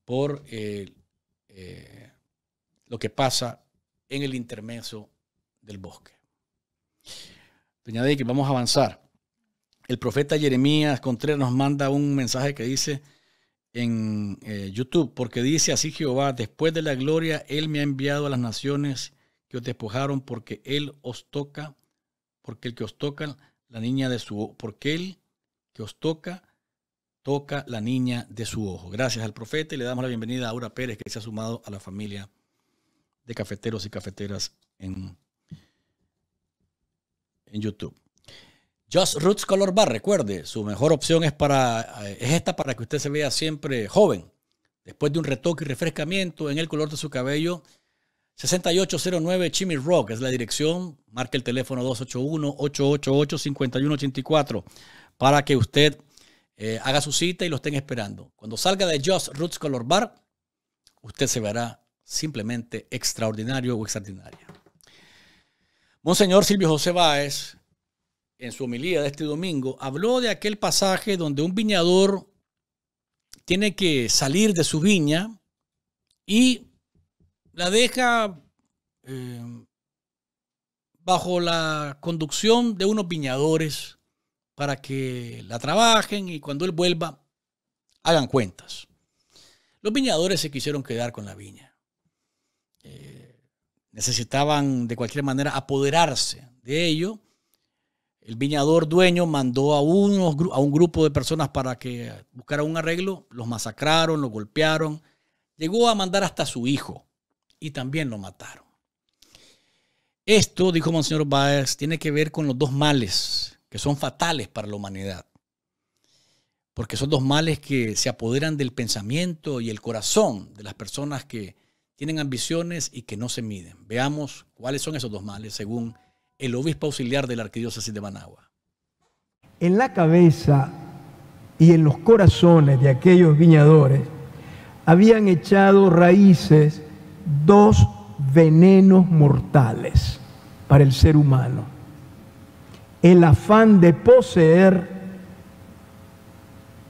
por eh, eh, lo que pasa en el intermeso del bosque. Doña que vamos a avanzar. El profeta Jeremías Contreras nos manda un mensaje que dice en eh, YouTube, porque dice así Jehová, después de la gloria, Él me ha enviado a las naciones que os despojaron, porque Él os toca, porque el que os toca la niña de su ojo, porque él que os toca, toca la niña de su ojo. Gracias al profeta y le damos la bienvenida a Aura Pérez que se ha sumado a la familia de cafeteros y cafeteras en, en YouTube. Just Roots Color Bar, recuerde, su mejor opción es, para, eh, es esta para que usted se vea siempre joven. Después de un retoque y refrescamiento en el color de su cabello, 6809 Chimmy Rock es la dirección. Marque el teléfono 281-888-5184 para que usted eh, haga su cita y lo estén esperando. Cuando salga de Just Roots Color Bar, usted se verá simplemente extraordinario o extraordinaria. Monseñor Silvio José Báez, en su homilía de este domingo, habló de aquel pasaje donde un viñador tiene que salir de su viña y la deja eh, bajo la conducción de unos viñadores para que la trabajen y cuando él vuelva hagan cuentas. Los viñadores se quisieron quedar con la viña. Eh, necesitaban de cualquier manera apoderarse de ello. El viñador dueño mandó a, unos, a un grupo de personas para que buscara un arreglo, los masacraron, los golpearon, llegó a mandar hasta su hijo y también lo mataron. Esto, dijo Monseñor Báez, tiene que ver con los dos males que son fatales para la humanidad. Porque son dos males que se apoderan del pensamiento y el corazón de las personas que tienen ambiciones y que no se miden. Veamos cuáles son esos dos males según el obispo auxiliar de la arquidiócesis de Managua. En la cabeza y en los corazones de aquellos viñadores habían echado raíces dos venenos mortales para el ser humano. El afán de poseer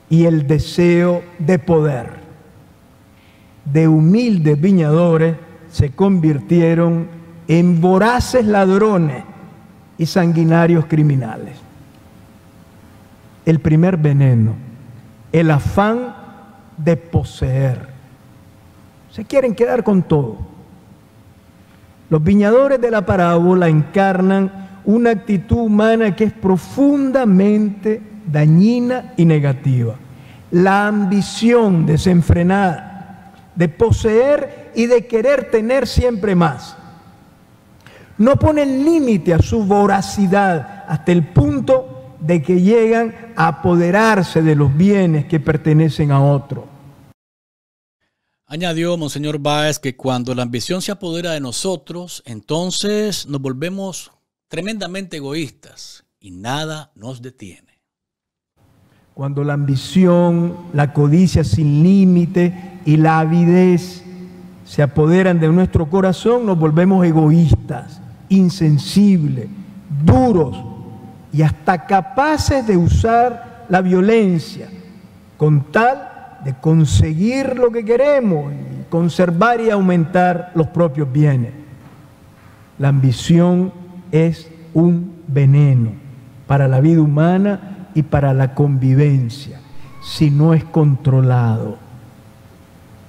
y el deseo de poder. De humildes viñadores se convirtieron en voraces ladrones y sanguinarios criminales. El primer veneno, el afán de poseer. Se quieren quedar con todo. Los viñadores de la parábola encarnan una actitud humana que es profundamente dañina y negativa. La ambición desenfrenada de poseer y de querer tener siempre más. No ponen límite a su voracidad hasta el punto de que llegan a apoderarse de los bienes que pertenecen a otro Añadió Monseñor Báez que cuando la ambición se apodera de nosotros, entonces nos volvemos tremendamente egoístas y nada nos detiene. Cuando la ambición, la codicia sin límite y la avidez se apoderan de nuestro corazón, nos volvemos egoístas, insensibles, duros y hasta capaces de usar la violencia con tal de conseguir lo que queremos y conservar y aumentar los propios bienes. La ambición es un veneno para la vida humana y para la convivencia si no es controlado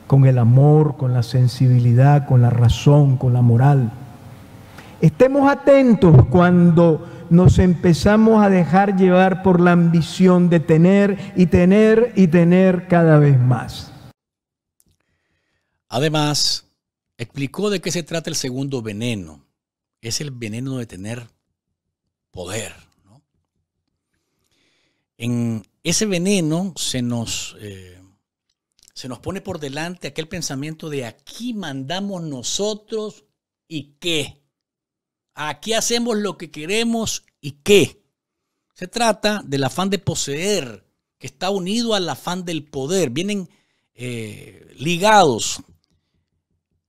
con el amor, con la sensibilidad, con la razón, con la moral. Estemos atentos cuando nos empezamos a dejar llevar por la ambición de tener y tener y tener cada vez más. Además, explicó de qué se trata el segundo veneno. Es el veneno de tener poder. En ese veneno se nos, eh, se nos pone por delante aquel pensamiento de aquí mandamos nosotros y qué. Aquí hacemos lo que queremos y qué. Se trata del afán de poseer, que está unido al afán del poder. Vienen eh, ligados.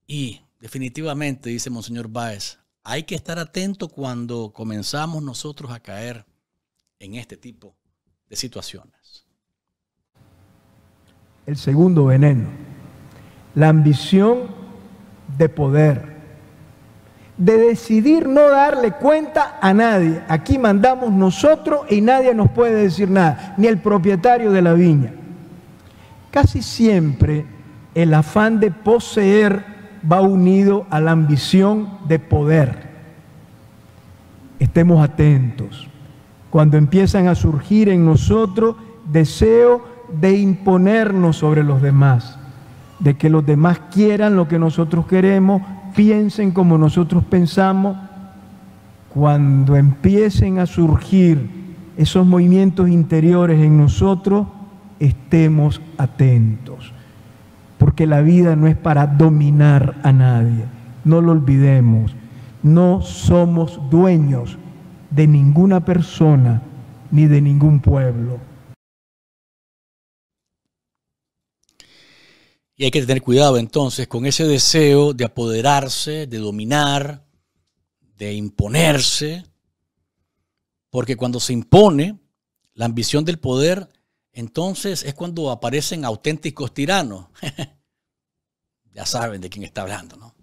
Y definitivamente, dice Monseñor Báez, hay que estar atento cuando comenzamos nosotros a caer en este tipo de situaciones. El segundo veneno, la ambición de poder de decidir no darle cuenta a nadie. Aquí mandamos nosotros y nadie nos puede decir nada, ni el propietario de la viña. Casi siempre el afán de poseer va unido a la ambición de poder. Estemos atentos. Cuando empiezan a surgir en nosotros deseo de imponernos sobre los demás, de que los demás quieran lo que nosotros queremos, piensen como nosotros pensamos, cuando empiecen a surgir esos movimientos interiores en nosotros, estemos atentos, porque la vida no es para dominar a nadie, no lo olvidemos, no somos dueños de ninguna persona ni de ningún pueblo. Y hay que tener cuidado entonces con ese deseo de apoderarse, de dominar, de imponerse, porque cuando se impone la ambición del poder, entonces es cuando aparecen auténticos tiranos. ya saben de quién está hablando, ¿no?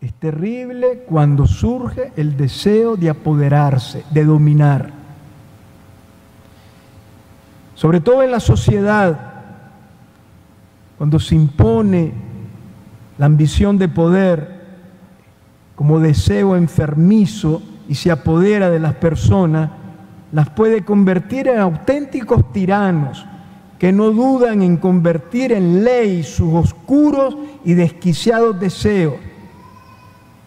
Es terrible cuando surge el deseo de apoderarse, de dominar. Sobre todo en la sociedad cuando se impone la ambición de poder como deseo enfermizo y se apodera de las personas, las puede convertir en auténticos tiranos que no dudan en convertir en ley sus oscuros y desquiciados deseos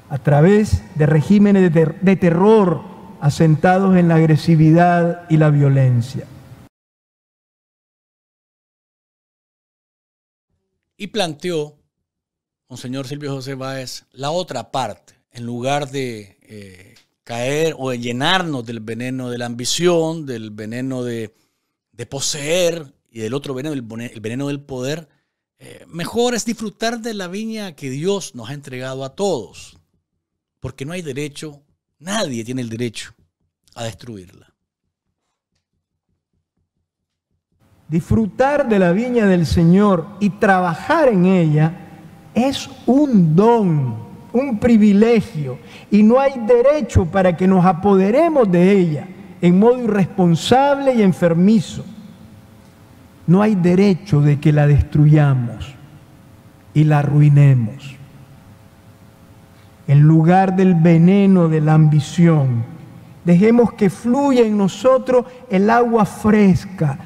a través de regímenes de, terror asentados en la agresividad y la violencia. Y planteó, Monseñor Silvio José Báez, la otra parte, en lugar de eh, caer o de llenarnos del veneno de la ambición, del veneno de, poseer y del otro veneno, el, veneno del poder, eh, mejor es disfrutar de la viña que Dios nos ha entregado a todos, porque no hay derecho, nadie tiene el derecho a destruirla. Disfrutar de la viña del Señor y trabajar en ella es un don, un privilegio, y no hay derecho para que nos apoderemos de ella en modo irresponsable y enfermizo. No hay derecho de que la destruyamos y la arruinemos. En lugar del veneno de la ambición, dejemos que fluya en nosotros el agua fresca,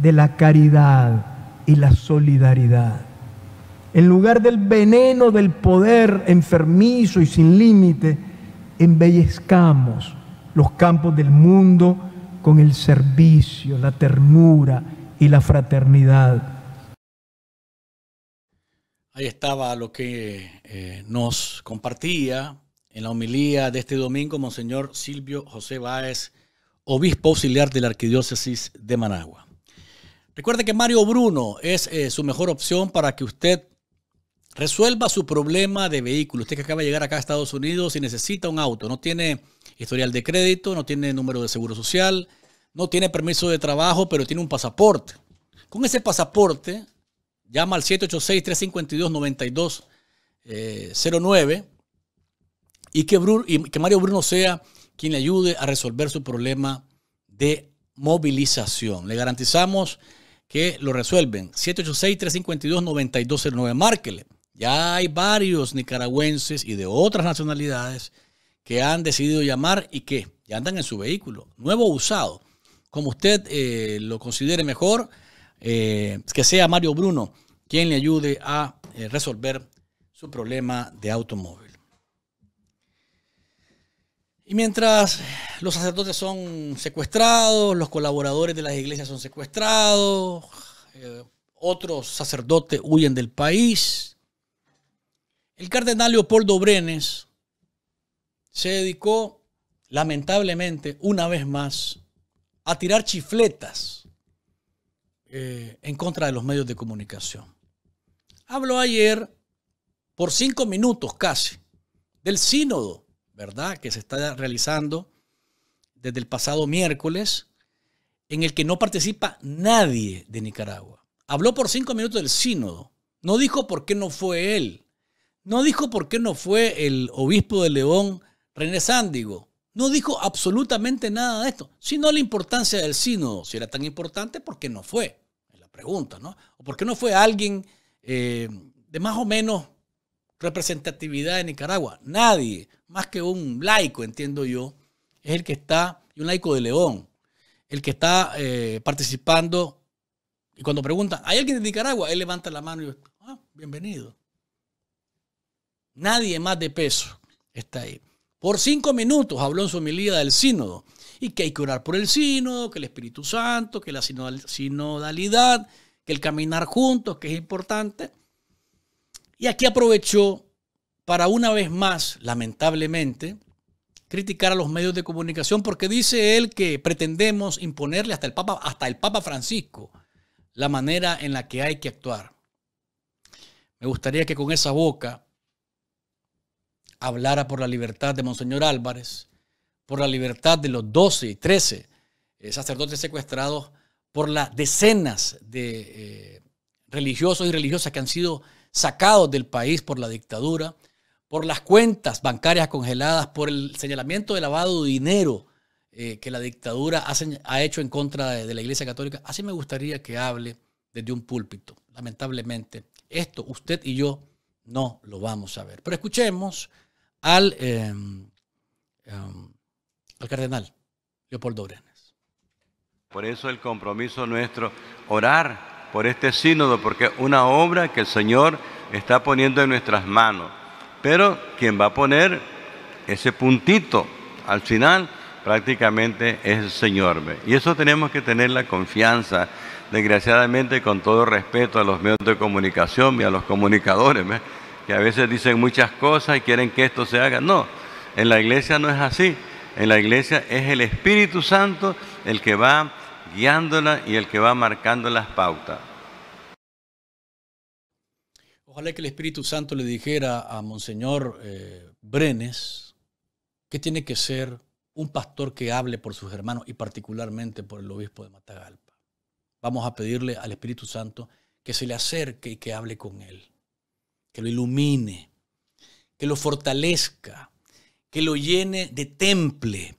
de la caridad y la solidaridad. En lugar del veneno del poder enfermizo y sin límite, embellezcamos los campos del mundo con el servicio, la ternura y la fraternidad. Ahí estaba lo que eh, nos compartía en la homilía de este domingo Monseñor Silvio José Báez, obispo auxiliar de la Arquidiócesis de Managua. Recuerde que Mario Bruno es eh, su mejor opción para que usted resuelva su problema de vehículo. Usted que acaba de llegar acá a Estados Unidos y necesita un auto, no tiene historial de crédito, no tiene número de seguro social, no tiene permiso de trabajo, pero tiene un pasaporte. Con ese pasaporte, llama al 786-352-9209 eh, y, que y que Mario Bruno sea quien le ayude a resolver su problema de movilización. Le garantizamos que lo resuelven. 786-352-9209. Márquele. Ya hay varios nicaragüenses y de otras nacionalidades que han decidido llamar y que ya andan en su vehículo, nuevo usado, como usted eh, lo considere mejor, eh, que sea Mario Bruno quien le ayude a eh, resolver su problema de automóvil. Y mientras los sacerdotes son secuestrados, los colaboradores de las iglesias son secuestrados, eh, otros sacerdotes huyen del país, el cardenal Leopoldo Brenes se dedicó, lamentablemente, una vez más, a tirar chifletas eh, en contra de los medios de comunicación. Habló ayer, por cinco minutos casi, del sínodo ¿verdad? Que se está realizando desde el pasado miércoles, en el que no participa nadie de Nicaragua. Habló por cinco minutos del sínodo. No dijo por qué no fue él. No dijo por qué no fue el obispo de León, René Sándigo. No dijo absolutamente nada de esto, sino la importancia del sínodo. Si era tan importante, ¿por qué no fue? Es la pregunta, ¿no? ¿O por qué no fue alguien eh, de más o menos representatividad de Nicaragua. Nadie, más que un laico, entiendo yo, es el que está, y un laico de León, el que está eh, participando. Y cuando preguntan, ¿hay alguien de Nicaragua? Él levanta la mano y dice: ah, bienvenido. Nadie más de peso está ahí. Por cinco minutos habló en su homilía del sínodo y que hay que orar por el sínodo, que el Espíritu Santo, que la sinodalidad, que el caminar juntos, que es importante. Y aquí aprovechó para una vez más, lamentablemente, criticar a los medios de comunicación porque dice él que pretendemos imponerle hasta el Papa, hasta el Papa Francisco la manera en la que hay que actuar. Me gustaría que con esa boca hablara por la libertad de Monseñor Álvarez, por la libertad de los 12 y 13 eh, sacerdotes secuestrados, por las decenas de eh, religiosos y religiosas que han sido sacados del país por la dictadura, por las cuentas bancarias congeladas, por el señalamiento de lavado de dinero eh, que la dictadura ha, ha hecho en contra de, la Iglesia Católica. Así me gustaría que hable desde un púlpito. Lamentablemente, esto usted y yo no lo vamos a ver. Pero escuchemos al, em, em, al cardenal Leopoldo Brenes. Por eso el compromiso nuestro, orar por este sínodo, porque es una obra que el Señor está poniendo en nuestras manos. Pero quien va a poner ese puntito al final prácticamente es el Señor. Y eso tenemos que tener la confianza, desgraciadamente con todo respeto a los medios de comunicación y a los comunicadores, que a veces dicen muchas cosas y quieren que esto se haga. No, en la iglesia no es así. En la iglesia es el Espíritu Santo el que va guiándola y el que va marcando las pautas. Ojalá que el Espíritu Santo le dijera a Monseñor eh, Brenes que tiene que ser un pastor que hable por sus hermanos y particularmente por el obispo de Matagalpa. Vamos a pedirle al Espíritu Santo que se le acerque y que hable con él, que lo ilumine, que lo fortalezca, que lo llene de temple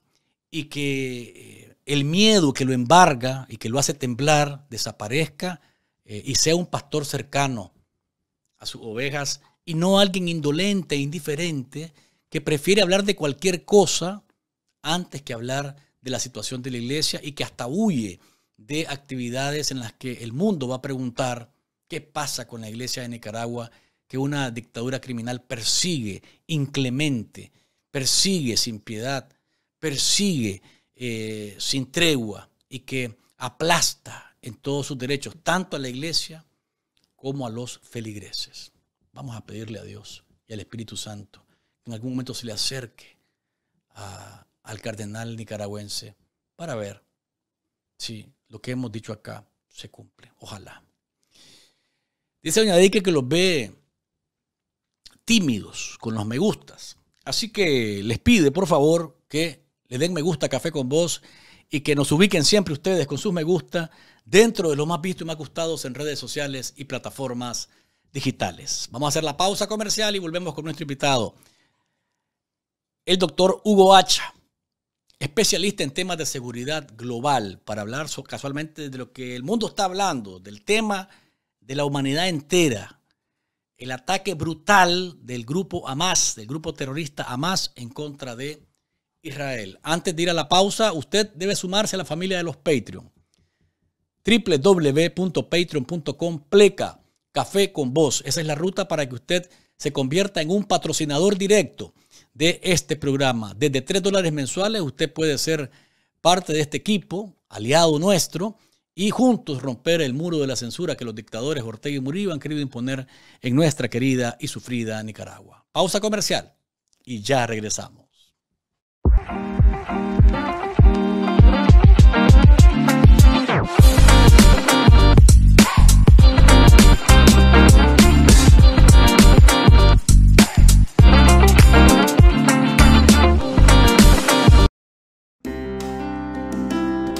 y que eh, el miedo que lo embarga y que lo hace temblar desaparezca eh, y sea un pastor cercano a sus ovejas y no alguien indolente e indiferente que prefiere hablar de cualquier cosa antes que hablar de la situación de la iglesia y que hasta huye de actividades en las que el mundo va a preguntar qué pasa con la iglesia de Nicaragua, que una dictadura criminal persigue inclemente, persigue sin piedad, persigue eh, sin tregua y que aplasta en todos sus derechos, tanto a la iglesia como a los feligreses. Vamos a pedirle a Dios y al Espíritu Santo que en algún momento se le acerque al cardenal nicaragüense para ver si lo que hemos dicho acá se cumple. Ojalá. Dice Doña Deike que los ve tímidos con los me gustas. Así que les pide, por favor, que le den me gusta Café con Vos y que nos ubiquen siempre ustedes con sus me gusta dentro de lo más visto y más gustados en redes sociales y plataformas digitales. Vamos a hacer la pausa comercial y volvemos con nuestro invitado, el doctor Hugo Hacha, especialista en temas de seguridad global, para hablar casualmente de lo que el mundo está hablando, del tema de la humanidad entera, el ataque brutal del grupo Hamas, del grupo terrorista Hamas en contra de Israel. Antes de ir a la pausa, usted debe sumarse a la familia de los Patreon. www.patreon.com pleca café con voz. Esa es la ruta para que usted se convierta en un patrocinador directo de este programa. Desde 3 dólares mensuales usted puede ser parte de este equipo, aliado nuestro, y juntos romper el muro de la censura que los dictadores Ortega y Murillo han querido imponer en nuestra querida y sufrida Nicaragua. Pausa comercial y ya regresamos.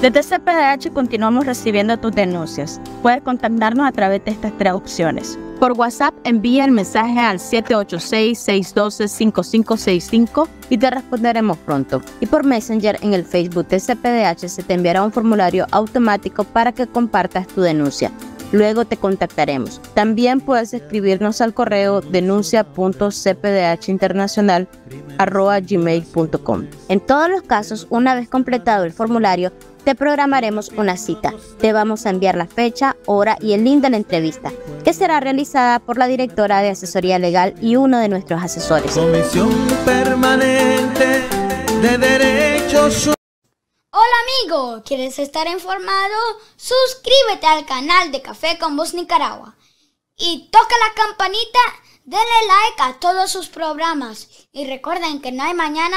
Desde CPDH continuamos recibiendo tus denuncias. Puedes contactarnos a través de estas tres opciones. Por WhatsApp envía el mensaje al 786-612-5565 y te responderemos pronto. Y por Messenger en el Facebook de CPDH se te enviará un formulario automático para que compartas tu denuncia. Luego te contactaremos. También puedes escribirnos al correo denuncia.cpdhinternacional.com. En todos los casos, una vez completado el formulario, te programaremos una cita. Te vamos a enviar la fecha, hora y el link de la entrevista, que será realizada por la directora de asesoría legal y uno de nuestros asesores. Comisión Permanente de Derechos Hola amigo, ¿quieres estar informado? Suscríbete al canal de Café con Voz Nicaragua y toca la campanita, denle like a todos sus programas y recuerden que no hay mañana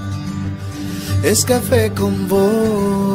es café con vos.